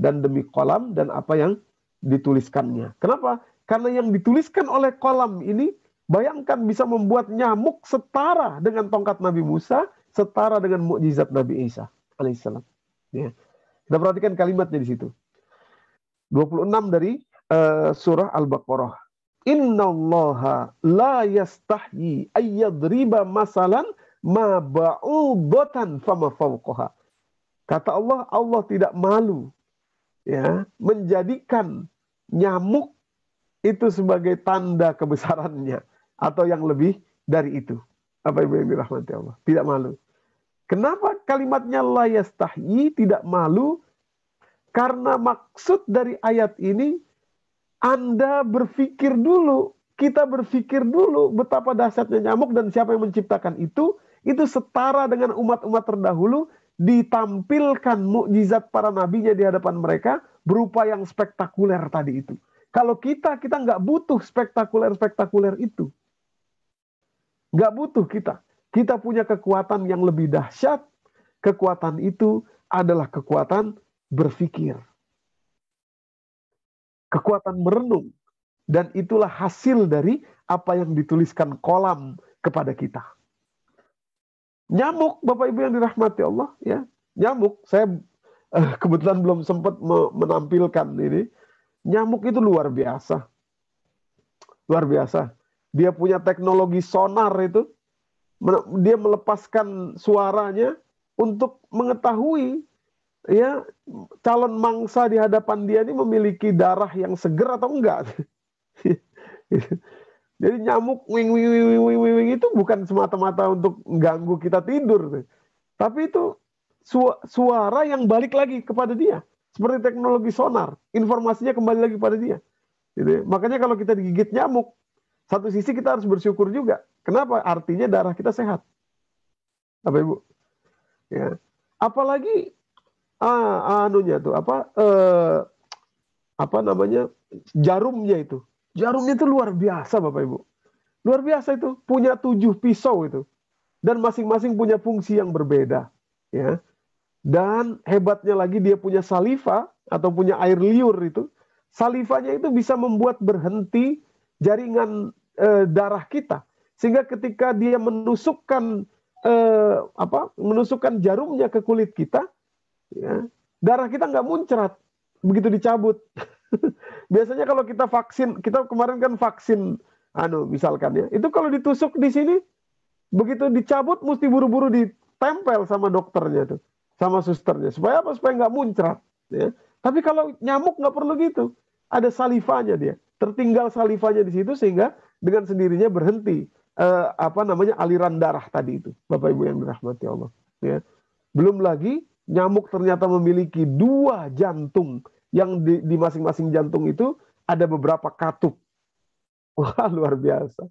Dan demi kolam dan apa yang dituliskannya. Kenapa? Karena yang dituliskan oleh kolam ini bayangkan bisa membuat nyamuk setara dengan tongkat Nabi Musa, setara dengan mukjizat Nabi Isa alaihissalam. Ya. Kita perhatikan kalimatnya di situ. 26 dari Eh, surah Al-Baqarah. Innallaha la yastahyi ayyadriba masalan ma ba'udatan fama fawqaha. Kata Allah, Allah tidak malu ya menjadikan nyamuk itu sebagai tanda kebesarannya atau yang lebih dari itu. Apa Ibu yang dirahmati Allah? Tidak malu. Kenapa kalimatnya la yastahyi tidak malu? Karena maksud dari ayat ini anda berpikir dulu, kita berpikir dulu betapa dahsyatnya nyamuk dan siapa yang menciptakan itu, itu setara dengan umat-umat terdahulu ditampilkan mukjizat para nabinya di hadapan mereka berupa yang spektakuler tadi itu. Kalau kita, kita nggak butuh spektakuler-spektakuler itu. Nggak butuh kita. Kita punya kekuatan yang lebih dahsyat. Kekuatan itu adalah kekuatan berpikir kekuatan merenung dan itulah hasil dari apa yang dituliskan kolam kepada kita. Nyamuk Bapak Ibu yang dirahmati Allah ya, nyamuk saya eh, kebetulan belum sempat menampilkan ini. Nyamuk itu luar biasa. Luar biasa. Dia punya teknologi sonar itu dia melepaskan suaranya untuk mengetahui ya calon mangsa di hadapan dia ini memiliki darah yang seger atau enggak. Jadi nyamuk wing wing wing wing wing, wing itu bukan semata-mata untuk mengganggu kita tidur, tapi itu suara yang balik lagi kepada dia seperti teknologi sonar, informasinya kembali lagi pada dia. Jadi, makanya kalau kita digigit nyamuk, satu sisi kita harus bersyukur juga. Kenapa? Artinya darah kita sehat. Apa ibu? Ya. Apalagi ah anunya tuh apa eh, apa namanya jarumnya itu jarumnya itu luar biasa bapak ibu luar biasa itu punya tujuh pisau itu dan masing-masing punya fungsi yang berbeda ya dan hebatnya lagi dia punya saliva atau punya air liur itu salivanya itu bisa membuat berhenti jaringan eh, darah kita sehingga ketika dia menusukkan eh, apa menusukkan jarumnya ke kulit kita ya, darah kita nggak muncrat begitu dicabut. Biasanya kalau kita vaksin, kita kemarin kan vaksin anu misalkan ya. Itu kalau ditusuk di sini begitu dicabut mesti buru-buru ditempel sama dokternya tuh, sama susternya. Supaya apa? Supaya nggak muncrat ya. Tapi kalau nyamuk nggak perlu gitu. Ada salivanya dia. Tertinggal salivanya di situ sehingga dengan sendirinya berhenti eh, apa namanya aliran darah tadi itu. Bapak Ibu yang dirahmati Allah ya. Belum lagi nyamuk ternyata memiliki dua jantung yang di, masing-masing jantung itu ada beberapa katup. Wah, luar biasa.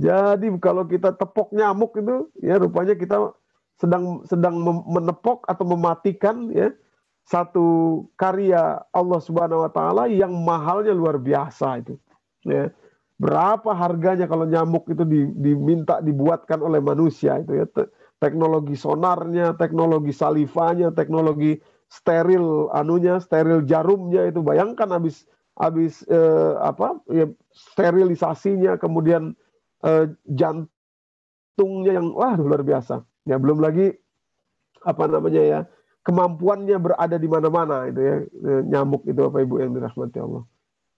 Jadi kalau kita tepok nyamuk itu ya rupanya kita sedang sedang menepok atau mematikan ya satu karya Allah Subhanahu wa taala yang mahalnya luar biasa itu. Ya. Berapa harganya kalau nyamuk itu diminta dibuatkan oleh manusia itu ya teknologi sonarnya, teknologi salivanya, teknologi steril anunya, steril jarumnya itu bayangkan habis habis eh, apa ya, sterilisasinya kemudian eh, jantungnya yang wah luar biasa. Ya belum lagi apa namanya ya kemampuannya berada di mana-mana itu ya eh, nyamuk itu apa Ibu yang dirahmati Allah.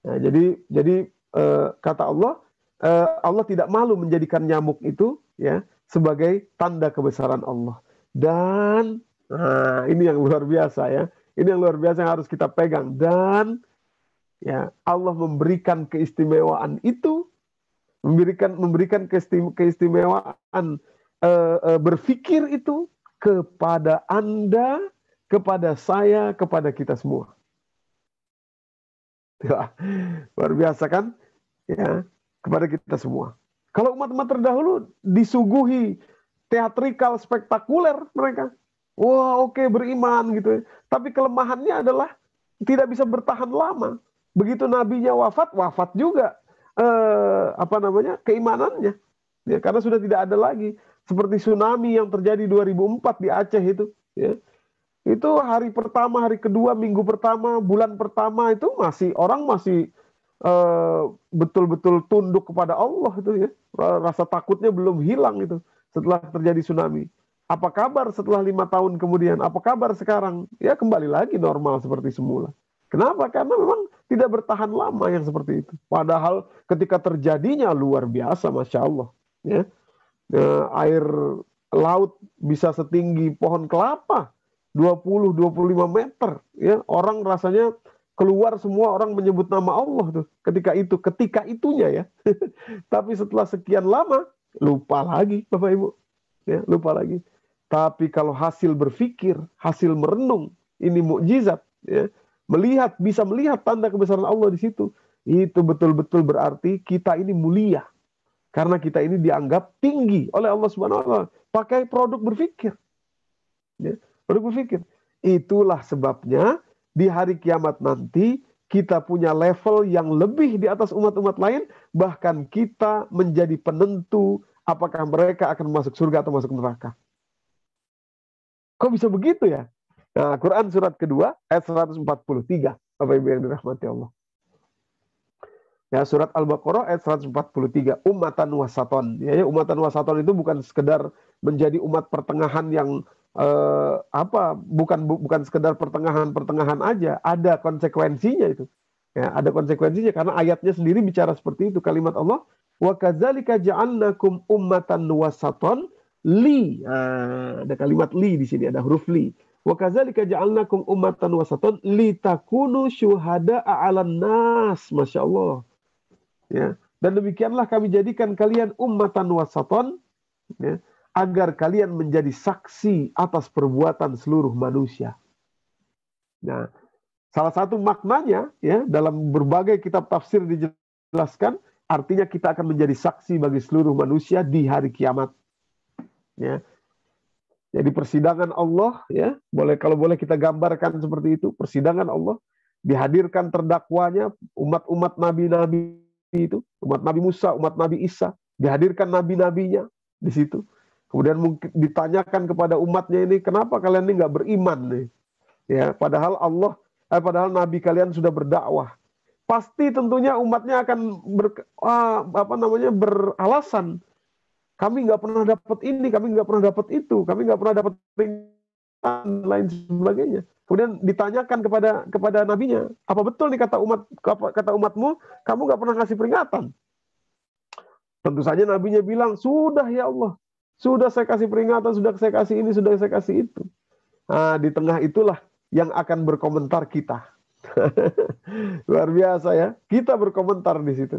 ya, jadi jadi eh, kata Allah eh, Allah tidak malu menjadikan nyamuk itu ya sebagai tanda kebesaran Allah. Dan nah, ini yang luar biasa ya. Ini yang luar biasa yang harus kita pegang. Dan ya Allah memberikan keistimewaan itu, memberikan memberikan keistimewaan e, eh, e, eh, berpikir itu kepada anda, kepada saya, kepada kita semua. Ya, luar biasa kan? Ya, kepada kita semua. Kalau umat-umat terdahulu disuguhi teatrikal spektakuler mereka. Wah, oke okay, beriman gitu. Ya. Tapi kelemahannya adalah tidak bisa bertahan lama. Begitu nabinya wafat, wafat juga eh, apa namanya? keimanannya. Ya, karena sudah tidak ada lagi seperti tsunami yang terjadi 2004 di Aceh itu, ya. Itu hari pertama, hari kedua, minggu pertama, bulan pertama itu masih orang masih Eh, betul-betul tunduk kepada Allah itu ya. Rasa takutnya belum hilang itu setelah terjadi tsunami. Apa kabar setelah lima tahun kemudian? Apa kabar sekarang? Ya kembali lagi normal seperti semula. Kenapa? Karena memang tidak bertahan lama yang seperti itu. Padahal ketika terjadinya luar biasa, masya Allah. Ya, eh, air laut bisa setinggi pohon kelapa, 20-25 meter. Ya, orang rasanya keluar semua orang menyebut nama Allah tuh ketika itu ketika itunya ya tapi setelah sekian lama lupa lagi Bapak Ibu ya lupa lagi tapi kalau hasil berpikir hasil merenung ini mukjizat ya melihat bisa melihat tanda kebesaran Allah di situ itu betul-betul berarti kita ini mulia karena kita ini dianggap tinggi oleh Allah Subhanahu wa taala pakai produk berpikir ya, produk berpikir itulah sebabnya di hari kiamat nanti kita punya level yang lebih di atas umat-umat lain, bahkan kita menjadi penentu apakah mereka akan masuk surga atau masuk neraka. Kok bisa begitu ya? Nah, Quran surat kedua ayat 143. apa Ibu yang dirahmati Allah. Ya, surat Al-Baqarah ayat 143, umatan wasaton. Ya, ya, umatan wasaton itu bukan sekedar menjadi umat pertengahan yang eh, apa bukan bu, bukan sekedar pertengahan-pertengahan aja, ada konsekuensinya itu. Ya, ada konsekuensinya karena ayatnya sendiri bicara seperti itu kalimat Allah wa kajalna ja'alnakum ummatan wasaton li nah, ada kalimat li di sini ada huruf li wa kajalna ja'alnakum ummatan wasaton li takunu syuhada 'alan nas masyaallah ya dan demikianlah kami jadikan kalian ummatan wasaton ya agar kalian menjadi saksi atas perbuatan seluruh manusia. Nah, salah satu maknanya ya dalam berbagai kitab tafsir dijelaskan artinya kita akan menjadi saksi bagi seluruh manusia di hari kiamat. Ya. Jadi persidangan Allah ya, boleh kalau boleh kita gambarkan seperti itu, persidangan Allah dihadirkan terdakwanya umat-umat nabi-nabi itu, umat Nabi Musa, umat Nabi Isa, dihadirkan nabi-nabinya di situ. Kemudian mungkin ditanyakan kepada umatnya ini, kenapa kalian ini nggak beriman nih? Ya, padahal Allah, eh, padahal Nabi kalian sudah berdakwah. Pasti tentunya umatnya akan ber, ah, apa namanya beralasan. Kami nggak pernah dapat ini, kami nggak pernah dapat itu, kami nggak pernah dapat peringatan lain sebagainya. Kemudian ditanyakan kepada kepada nabinya, apa betul nih kata umat kata umatmu, kamu nggak pernah kasih peringatan? Tentu saja nabinya bilang, sudah ya Allah, sudah saya kasih peringatan, sudah saya kasih ini, sudah saya kasih itu. Nah, di tengah itulah yang akan berkomentar kita. Luar biasa ya. Kita berkomentar di situ.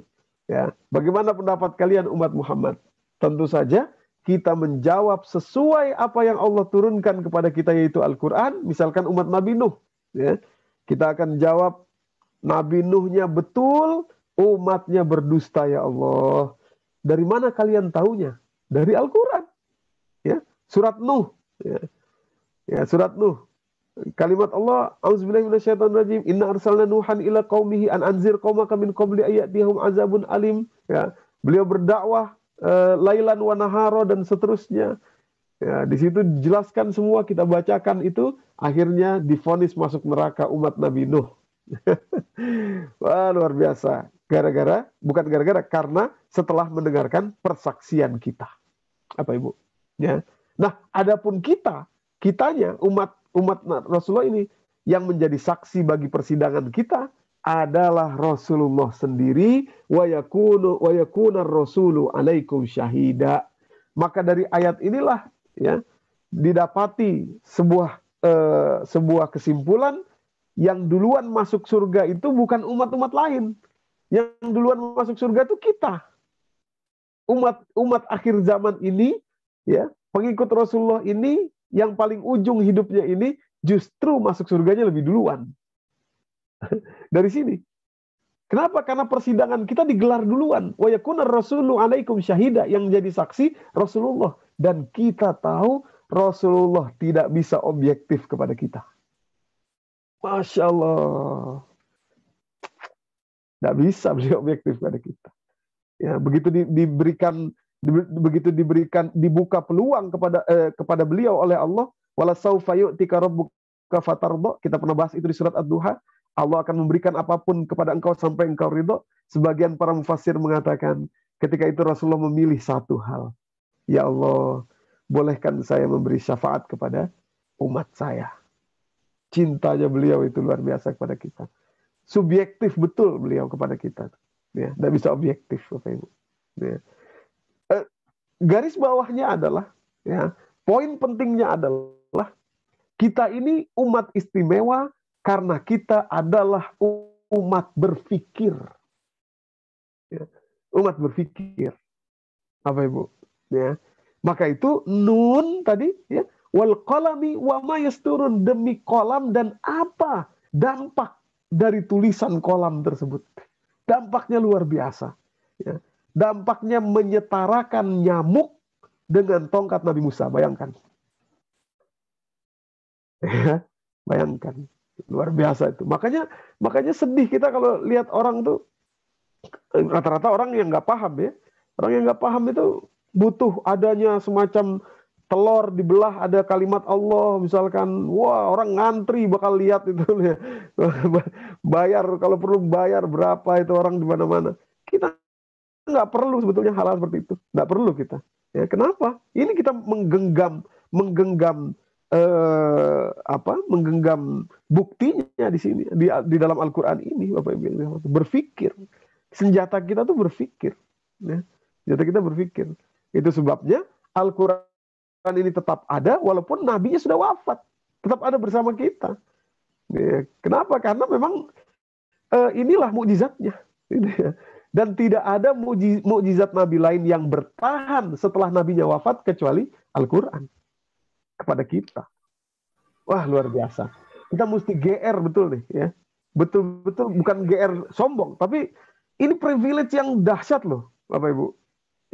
Ya, bagaimana pendapat kalian umat Muhammad? Tentu saja kita menjawab sesuai apa yang Allah turunkan kepada kita yaitu Al-Qur'an, misalkan umat Nabi Nuh, ya. Kita akan jawab Nabi Nuhnya betul, umatnya berdusta ya Allah. Dari mana kalian tahunya? Dari Al-Qur'an. Surat Nuh. Ya. ya surat Nuh. Kalimat Allah, auzubillahi minasyaitonirrajim, inna arsalna Nuhan ila qaumihi an anzir qaumaka min qabli ayatihum azabun alim. Ya. Beliau berdakwah e, lailan wa nahara dan seterusnya. Ya, di situ dijelaskan semua kita bacakan itu akhirnya difonis masuk neraka umat Nabi Nuh. Wah, luar biasa. Gara-gara bukan gara-gara karena setelah mendengarkan persaksian kita. Apa Ibu? Ya. Nah, adapun kita, kitanya umat umat Rasulullah ini yang menjadi saksi bagi persidangan kita adalah Rasulullah sendiri wa yakunu wa yakuna rasulu alaikum syahida. Maka dari ayat inilah ya didapati sebuah eh, sebuah kesimpulan yang duluan masuk surga itu bukan umat-umat lain. Yang duluan masuk surga itu kita. Umat umat akhir zaman ini ya pengikut Rasulullah ini yang paling ujung hidupnya ini justru masuk surganya lebih duluan. Dari sini. Kenapa? Karena persidangan kita digelar duluan. Wa yakuna Rasulullah alaikum syahida yang jadi saksi Rasulullah dan kita tahu Rasulullah tidak bisa objektif kepada kita. Masya Allah. Tidak bisa beliau objektif kepada kita. Ya, begitu di, diberikan begitu diberikan dibuka peluang kepada eh, kepada beliau oleh Allah wala saufa yu'tika rabbuka kita pernah bahas itu di surat ad-duha Allah akan memberikan apapun kepada engkau sampai engkau ridho sebagian para mufasir mengatakan ketika itu Rasulullah memilih satu hal ya Allah bolehkan saya memberi syafaat kepada umat saya cintanya beliau itu luar biasa kepada kita subjektif betul beliau kepada kita ya tidak bisa objektif Bapak Ibu ya garis bawahnya adalah ya, poin pentingnya adalah kita ini umat istimewa karena kita adalah umat berpikir. Ya, umat berpikir. Apa Ibu? Ya. Maka itu nun tadi ya wal kolami wa turun demi kolam dan apa dampak dari tulisan kolam tersebut. Dampaknya luar biasa. Ya dampaknya menyetarakan nyamuk dengan tongkat Nabi Musa. Bayangkan. Ya, bayangkan. Luar biasa itu. Makanya makanya sedih kita kalau lihat orang tuh rata-rata orang yang nggak paham ya. Orang yang nggak paham itu butuh adanya semacam telur dibelah ada kalimat Allah misalkan wah orang ngantri bakal lihat itu ya. bayar kalau perlu bayar berapa itu orang di mana-mana kita nggak perlu sebetulnya hal-hal seperti itu nggak perlu kita ya kenapa ini kita menggenggam menggenggam eh, apa menggenggam buktinya di sini di, di dalam Al-Qur'an ini Bapak Ibu berpikir senjata kita tuh berpikir ya senjata kita berpikir itu sebabnya Al-Qur'an ini tetap ada walaupun nabinya sudah wafat tetap ada bersama kita ya, kenapa karena memang eh, inilah mukjizatnya ya dan tidak ada mukjizat nabi lain yang bertahan setelah nabinya wafat kecuali Al-Qur'an kepada kita. Wah, luar biasa. Kita mesti GR betul nih ya. Betul-betul bukan GR sombong, tapi ini privilege yang dahsyat loh, Bapak Ibu.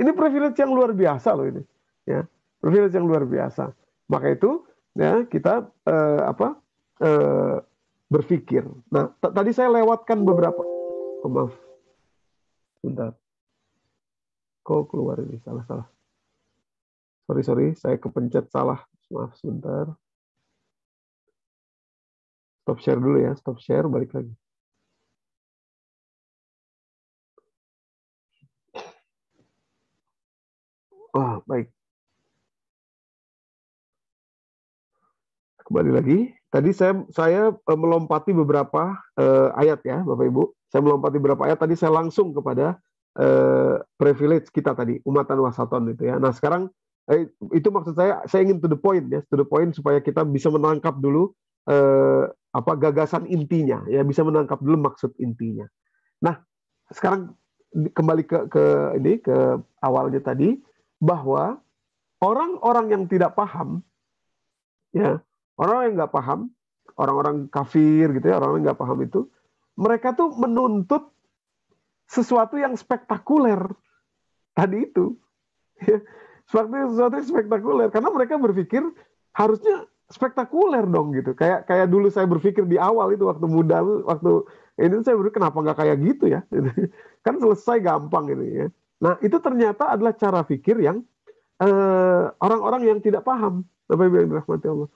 Ini privilege yang luar biasa loh ini. Ya, privilege yang luar biasa. Maka itu ya kita eh, apa? Eh, berpikir. Nah, tadi saya lewatkan beberapa oh, maaf Bentar. Kok keluar ini? Salah-salah. Sorry, sorry. Saya kepencet salah. Maaf, sebentar. Stop share dulu ya. Stop share, balik lagi. oh, baik. kembali lagi. Tadi saya saya eh, melompati beberapa uh, ayat ya, Bapak Ibu. Saya melompati beberapa ayat tadi saya langsung kepada uh, privilege kita tadi, umatan wasaton itu ya. Nah, sekarang eh, itu maksud saya saya ingin to the point ya, to the point supaya kita bisa menangkap dulu uh, apa gagasan intinya ya, bisa menangkap dulu maksud intinya. Nah, sekarang kembali ke ke ini ke awalnya tadi bahwa orang-orang yang tidak paham ya Orang yang nggak paham, orang-orang kafir gitu ya, orang yang nggak paham itu, mereka tuh menuntut sesuatu yang spektakuler tadi itu. Ya, sesuatu sesuatu yang spektakuler karena mereka berpikir harusnya spektakuler dong gitu. Kayak kayak dulu saya berpikir di awal itu waktu muda, waktu ini saya berpikir kenapa nggak kayak gitu ya? kan selesai gampang ini. Gitu ya. Nah, itu ternyata adalah cara pikir yang eh, orang-orang eh, yang tidak paham. Apa yang bilang Allah.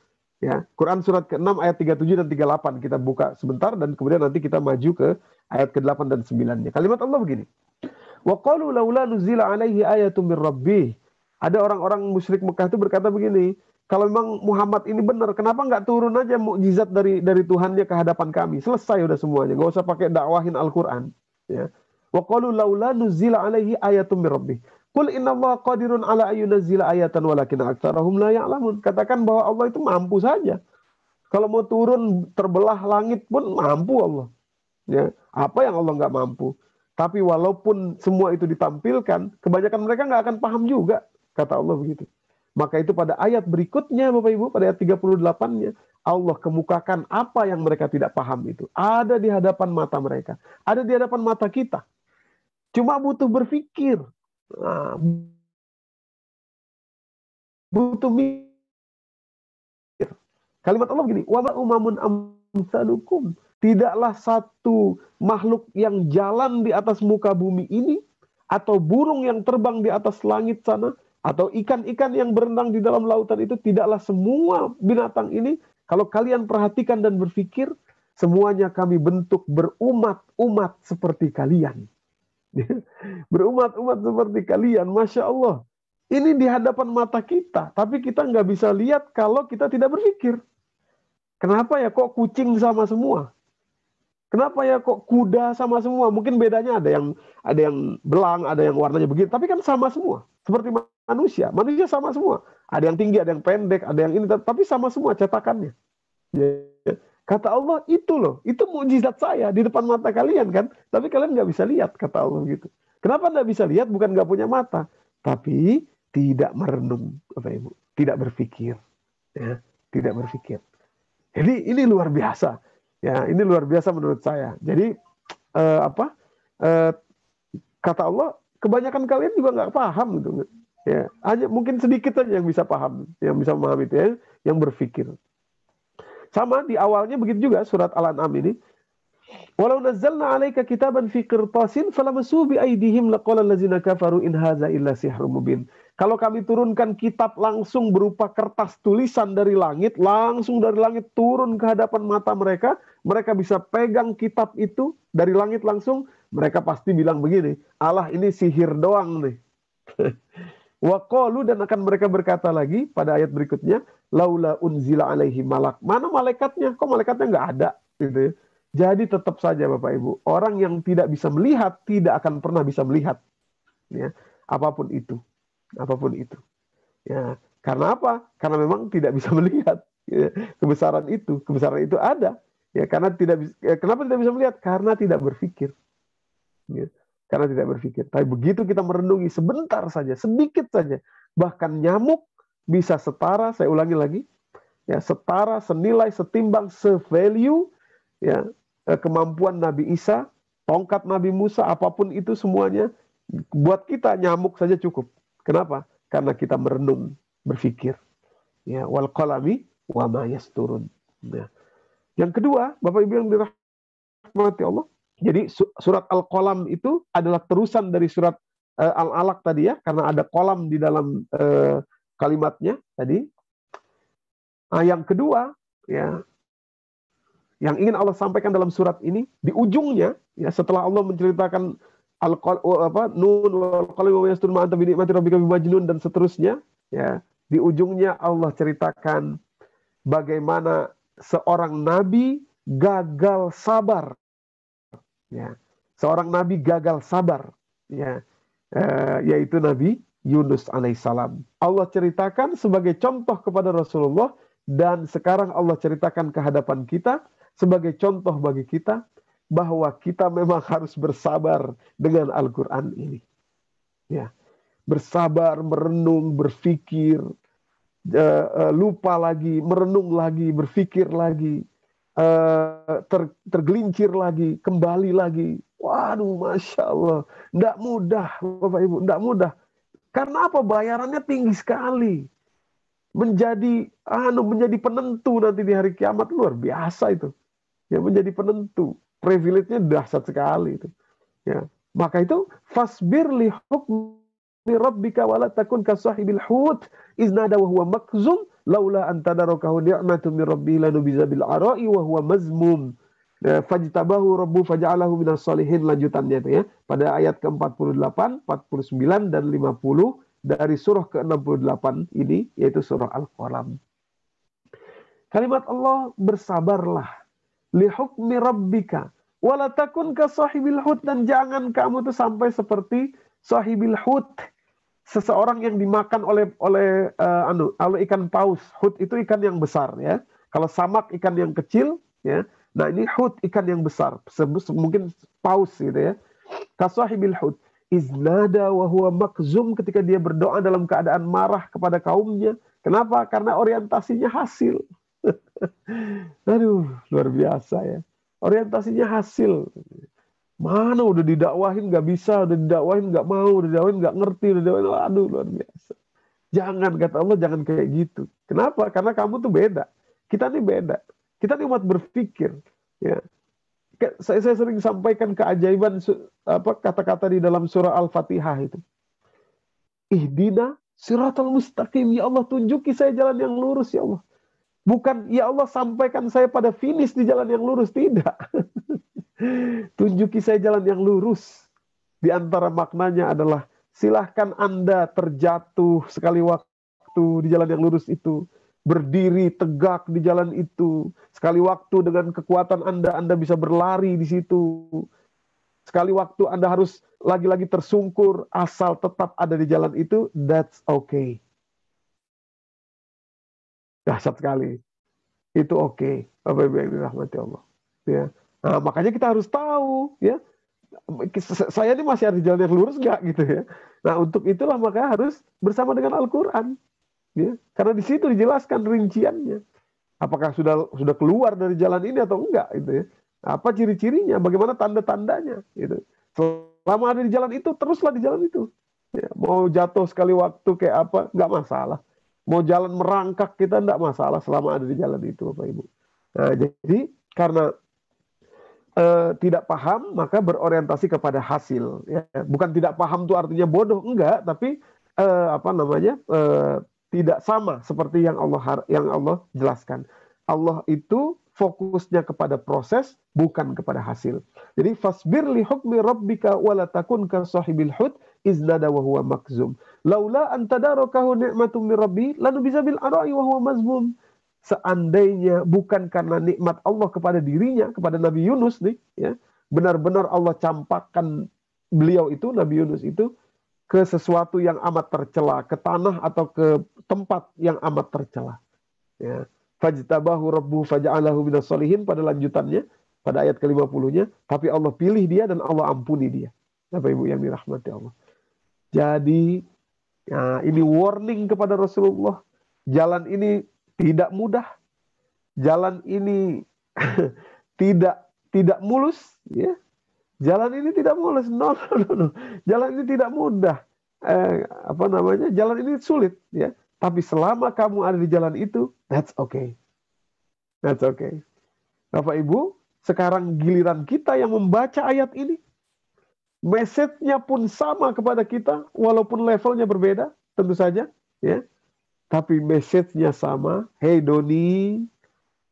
Ya, Quran surat ke-6 ayat 37 dan 38 kita buka sebentar dan kemudian nanti kita maju ke ayat ke-8 dan 9-nya. Kalimat Allah begini. Wa qalu laula nuzila Ada orang-orang musyrik Mekah itu berkata begini, kalau memang Muhammad ini benar, kenapa nggak turun aja mukjizat dari dari Tuhannya ke hadapan kami? Selesai udah semuanya, nggak usah pakai dakwahin Al-Qur'an, ya. Wa qalu laula nuzila alaihi ayatun Kul Allah qadirun ala ayyunazzila ayatan walakin aktsarahum la ya'lamun. Katakan bahwa Allah itu mampu saja. Kalau mau turun terbelah langit pun mampu Allah. Ya, apa yang Allah nggak mampu. Tapi walaupun semua itu ditampilkan, kebanyakan mereka nggak akan paham juga, kata Allah begitu. Maka itu pada ayat berikutnya Bapak Ibu, pada ayat 38-nya, Allah kemukakan apa yang mereka tidak paham itu. Ada di hadapan mata mereka. Ada di hadapan mata kita. Cuma butuh berpikir, Ehm, butuh mikir. Kalimat Allah begini, wala umamun amsalukum. Tidaklah satu makhluk yang jalan di atas muka bumi ini atau burung yang terbang di atas langit sana atau ikan-ikan yang berenang di dalam lautan itu tidaklah semua binatang ini kalau kalian perhatikan dan berpikir semuanya kami bentuk berumat-umat seperti kalian. Berumat-umat seperti kalian, masya Allah. Ini di hadapan mata kita, tapi kita nggak bisa lihat kalau kita tidak berpikir. Kenapa ya kok kucing sama semua? Kenapa ya kok kuda sama semua? Mungkin bedanya ada yang ada yang belang, ada yang warnanya begitu, tapi kan sama semua. Seperti manusia, manusia sama semua. Ada yang tinggi, ada yang pendek, ada yang ini, tapi sama semua cetakannya. Ya. Kata Allah itu loh, itu mujizat saya di depan mata kalian kan. Tapi kalian nggak bisa lihat kata Allah gitu. Kenapa nggak bisa lihat? Bukan nggak punya mata, tapi tidak merenung, apa Ibu, tidak berpikir, ya, tidak berpikir. Jadi ini luar biasa, ya ini luar biasa menurut saya. Jadi eh, apa eh, kata Allah, kebanyakan kalian juga nggak paham gitu, ya hanya mungkin sedikit aja yang bisa paham, yang bisa memahami itu, ya, yang berpikir. Sama di awalnya begitu juga surat Al-An'am ini. Walau nazzalna 'alaika kitaban fi qirtasin falamasu bi aydihim laqala allazina kafaru in hadza illa sihrun mubin. Kalau kami turunkan kitab langsung berupa kertas tulisan dari langit, langsung dari langit turun ke hadapan mata mereka, mereka bisa pegang kitab itu dari langit langsung, mereka pasti bilang begini, Allah ini sihir doang nih. Wakolu dan akan mereka berkata lagi pada ayat berikutnya, laula unzila alaihi malak. Mana malaikatnya? Kok malaikatnya nggak ada? Gitu ya. Jadi tetap saja Bapak Ibu, orang yang tidak bisa melihat tidak akan pernah bisa melihat. Ya, apapun itu. Apapun itu. Ya, karena apa? Karena memang tidak bisa melihat ya, kebesaran itu. Kebesaran itu ada. Ya, karena tidak ya, kenapa tidak bisa melihat? Karena tidak berpikir. Ya, karena tidak berpikir. Tapi begitu kita merenungi sebentar saja, sedikit saja, bahkan nyamuk bisa setara, saya ulangi lagi, ya setara, senilai, setimbang, sevalue ya eh, kemampuan Nabi Isa, tongkat Nabi Musa, apapun itu semuanya buat kita nyamuk saja cukup. Kenapa? Karena kita merenung, berpikir. Ya, wal qalami wa ma yasturun. Ya. Yang kedua, Bapak Ibu yang dirahmati Allah. Jadi surat Al-Qalam itu adalah terusan dari surat eh, Al-Alaq tadi ya, karena ada kolam di dalam uh, kalimatnya tadi. Nah, yang kedua, ya, yang ingin Allah sampaikan dalam surat ini di ujungnya, ya, setelah Allah menceritakan al oh, apa nun wal ma anta dan seterusnya, ya, di ujungnya Allah ceritakan bagaimana seorang nabi gagal sabar. Ya, seorang nabi gagal sabar, ya, e, yaitu nabi Yunus alaihissalam. Allah ceritakan sebagai contoh kepada Rasulullah dan sekarang Allah ceritakan kehadapan kita sebagai contoh bagi kita bahwa kita memang harus bersabar dengan Al-Qur'an ini. Ya. Bersabar, merenung, berfikir, eh, eh, lupa lagi, merenung lagi, berfikir lagi, eh, tergelincir lagi, kembali lagi. Waduh, masya Allah, tidak mudah, Bapak Ibu, tidak mudah karena apa? Bayarannya tinggi sekali. Menjadi anu menjadi penentu nanti di hari kiamat luar biasa itu. Ya menjadi penentu. Privilege-nya dahsyat sekali itu. Ya. Maka itu fasbir li hukmi rabbika wala takun ka sahibil hut iznada wa huwa makzum laula an tadarakahu ni'matun min rabbih lanubiza bil ara'i wa huwa mazmum. Eh, fajtabahu rabbu faja'alahu minas Salihin lanjutannya itu ya. Pada ayat ke-48, 49 dan 50 dari surah ke-68 ini yaitu surah Al-Qalam. Kalimat Allah bersabarlah li hukmi rabbika wala takun ka sahibil hut dan jangan kamu tuh sampai seperti sahibil hut seseorang yang dimakan oleh oleh uh, anu oleh ikan paus. Hut itu ikan yang besar ya. Kalau samak ikan yang kecil ya Nah ini hut ikan yang besar, sebus mungkin paus gitu ya. Kasahibil hut. Iznada wa huwa makzum ketika dia berdoa dalam keadaan marah kepada kaumnya. Kenapa? Karena orientasinya hasil. Aduh, luar biasa ya. Orientasinya hasil. Mana udah didakwahin nggak bisa, udah didakwahin nggak mau, udah didakwahin nggak ngerti, udah didakwahin, aduh luar biasa. Jangan kata Allah jangan kayak gitu. Kenapa? Karena kamu tuh beda. Kita nih beda kita ini umat berpikir. Ya. Saya, saya sering sampaikan keajaiban apa kata-kata di dalam surah Al-Fatihah itu. Ihdina siratal mustaqim. Ya Allah, tunjuki saya jalan yang lurus, ya Allah. Bukan, ya Allah, sampaikan saya pada finish di jalan yang lurus. Tidak. tunjuki saya jalan yang lurus. Di antara maknanya adalah silahkan Anda terjatuh sekali waktu di jalan yang lurus itu berdiri tegak di jalan itu. Sekali waktu dengan kekuatan Anda, Anda bisa berlari di situ. Sekali waktu Anda harus lagi-lagi tersungkur, asal tetap ada di jalan itu, that's okay. Dasar sekali. Itu oke. Okay. Bapak Ibu yang dirahmati Allah. Ya. Nah, makanya kita harus tahu, ya. Saya ini masih ada di jalan yang lurus nggak gitu ya. Nah, untuk itulah maka harus bersama dengan Al-Quran. Ya, karena di situ dijelaskan rinciannya. Apakah sudah sudah keluar dari jalan ini atau enggak itu ya. Apa ciri-cirinya, bagaimana tanda-tandanya itu Selama ada di jalan itu teruslah di jalan itu. Ya, mau jatuh sekali waktu kayak apa nggak masalah. Mau jalan merangkak kita enggak masalah selama ada di jalan itu Bapak Ibu. Nah, jadi karena eh, tidak paham maka berorientasi kepada hasil ya bukan tidak paham tuh artinya bodoh enggak tapi eh, apa namanya eh, tidak sama seperti yang Allah yang Allah jelaskan. Allah itu fokusnya kepada proses bukan kepada hasil. Jadi fasbir li hukmi rabbika wala takun ka sahibil hud iznada wa huwa makzum. Laula an tadarakahu ni'matun min rabbi lanubisa bil ara'i wa huwa mazmum. Seandainya bukan karena nikmat Allah kepada dirinya, kepada Nabi Yunus nih, ya. Benar-benar Allah campakkan beliau itu Nabi Yunus itu ke sesuatu yang amat tercela, ke tanah atau ke tempat yang amat tercela. Ya. Fajtabahu rabbu faja'alahu minas solihin pada lanjutannya, pada ayat ke-50-nya, tapi Allah pilih dia dan Allah ampuni dia. Bapak Ibu yang dirahmati Allah. Jadi ya, ini warning kepada Rasulullah. Jalan ini tidak mudah. Jalan ini tidak tidak mulus ya Jalan ini tidak mulus. No, no, no, no. Jalan ini tidak mudah. Eh, apa namanya? Jalan ini sulit, ya. Tapi selama kamu ada di jalan itu, that's okay. That's okay. Bapak Ibu, sekarang giliran kita yang membaca ayat ini. Message-nya pun sama kepada kita, walaupun levelnya berbeda, tentu saja, ya. Tapi message-nya sama. Hey Doni,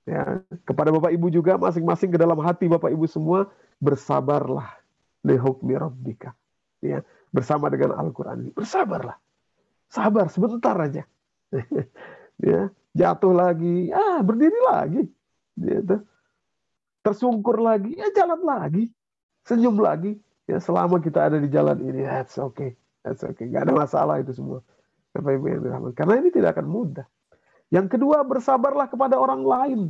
ya, kepada Bapak Ibu juga masing-masing ke dalam hati Bapak Ibu semua, bersabarlah lihukmi rabbika. Ya, bersama dengan Al-Qur'an ini. Bersabarlah. Sabar sebentar aja. ya, jatuh lagi, ah berdiri lagi. Gitu. Tersungkur lagi, ya jalan lagi. Senyum lagi. Ya, selama kita ada di jalan ini, that's okay. That's okay. Gak ada masalah itu semua. Karena ini tidak akan mudah. Yang kedua, bersabarlah kepada orang lain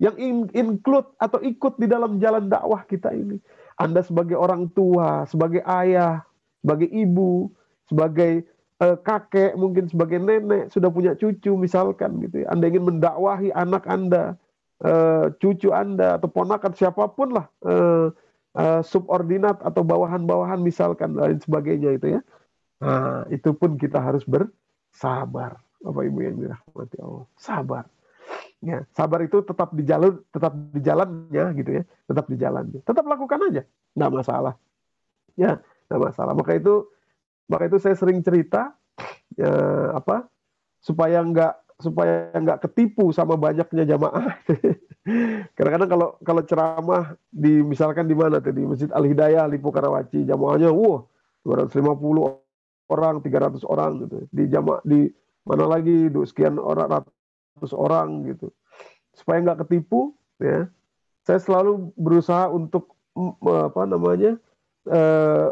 yang include atau ikut di dalam jalan dakwah kita ini. Anda sebagai orang tua, sebagai ayah, sebagai ibu, sebagai uh, kakek, mungkin sebagai nenek, sudah punya cucu misalkan gitu ya. Anda ingin mendakwahi anak Anda, uh, cucu Anda atau ponakan siapapun lah uh, subordinat atau bawahan-bawahan misalkan lain sebagainya itu ya. Nah, itu pun kita harus bersabar. Bapak Ibu yang dirahmati Allah, sabar. Ya, sabar itu tetap di jalur, tetap di jalannya gitu ya, tetap di jalannya. Tetap lakukan aja, nggak masalah. Ya, nggak masalah. Maka itu, maka itu saya sering cerita ya, apa supaya nggak supaya nggak ketipu sama banyaknya jamaah. karena kadang kalau kalau ceramah di misalkan di mana tadi Masjid Al Hidayah Lipo Karawaci jamaahnya wah wow, 250 orang, 300 orang gitu. Di jamaah di mana lagi sekian orang 100 orang gitu supaya nggak ketipu ya saya selalu berusaha untuk mm, eh, apa namanya eh,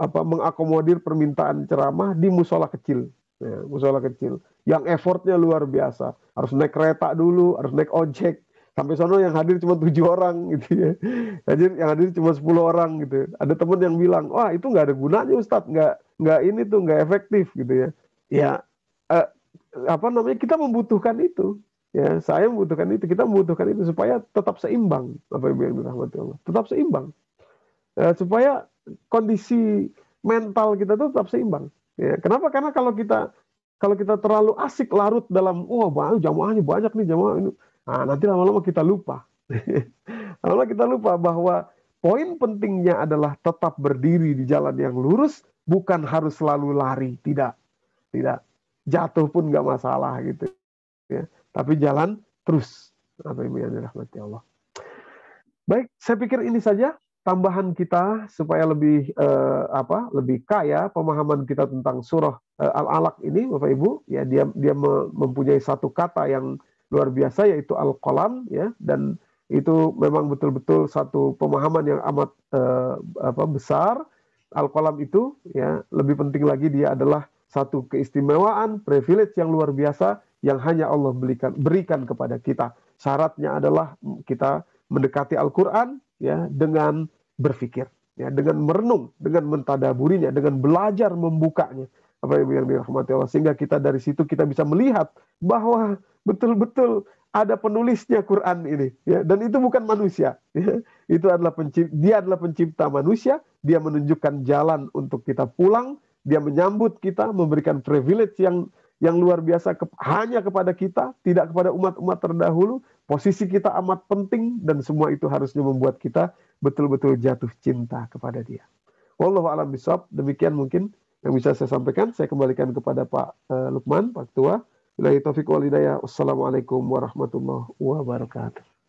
apa mengakomodir permintaan ceramah di musola kecil ya, musola kecil yang effortnya luar biasa harus naik kereta dulu harus naik ojek sampai sono yang hadir cuma tujuh orang gitu ya jadi yang hadir cuma sepuluh orang gitu ada teman yang bilang wah itu nggak ada gunanya ustadz nggak nggak ini tuh nggak efektif gitu ya ya eh, apa namanya kita membutuhkan itu ya saya membutuhkan itu kita membutuhkan itu supaya tetap seimbang apa yang bilang tetap seimbang ya, supaya kondisi mental kita itu tetap seimbang ya kenapa karena kalau kita kalau kita terlalu asik larut dalam wah oh, banyak jamaahnya banyak nih jamaah ini nah, nanti lama-lama kita lupa lama-lama kita lupa bahwa poin pentingnya adalah tetap berdiri di jalan yang lurus bukan harus selalu lari tidak tidak jatuh pun nggak masalah gitu ya tapi jalan terus apa ibu yang dirahmati Allah baik saya pikir ini saja tambahan kita supaya lebih eh, apa lebih kaya pemahaman kita tentang surah eh, al alaq ini bapak ibu ya dia dia mempunyai satu kata yang luar biasa yaitu al qalam ya dan itu memang betul-betul satu pemahaman yang amat eh, apa besar al qalam itu ya lebih penting lagi dia adalah satu keistimewaan, privilege yang luar biasa yang hanya Allah berikan, berikan kepada kita. Syaratnya adalah kita mendekati Al-Qur'an ya dengan berpikir, ya dengan merenung, dengan mentadaburinya, dengan belajar membukanya. Apa yang dirahmati Allah sehingga kita dari situ kita bisa melihat bahwa betul-betul ada penulisnya Quran ini ya dan itu bukan manusia ya. itu adalah pencipta, dia adalah pencipta manusia dia menunjukkan jalan untuk kita pulang dia menyambut kita, memberikan privilege yang yang luar biasa ke, hanya kepada kita, tidak kepada umat-umat terdahulu. Posisi kita amat penting dan semua itu harusnya membuat kita betul-betul jatuh cinta kepada Dia. Wallahu alam bisawab. Demikian mungkin yang bisa saya sampaikan. Saya kembalikan kepada Pak eh, Lukman, Pak Tua. Wilayah Taufik Walidaya. Wassalamualaikum warahmatullahi wabarakatuh.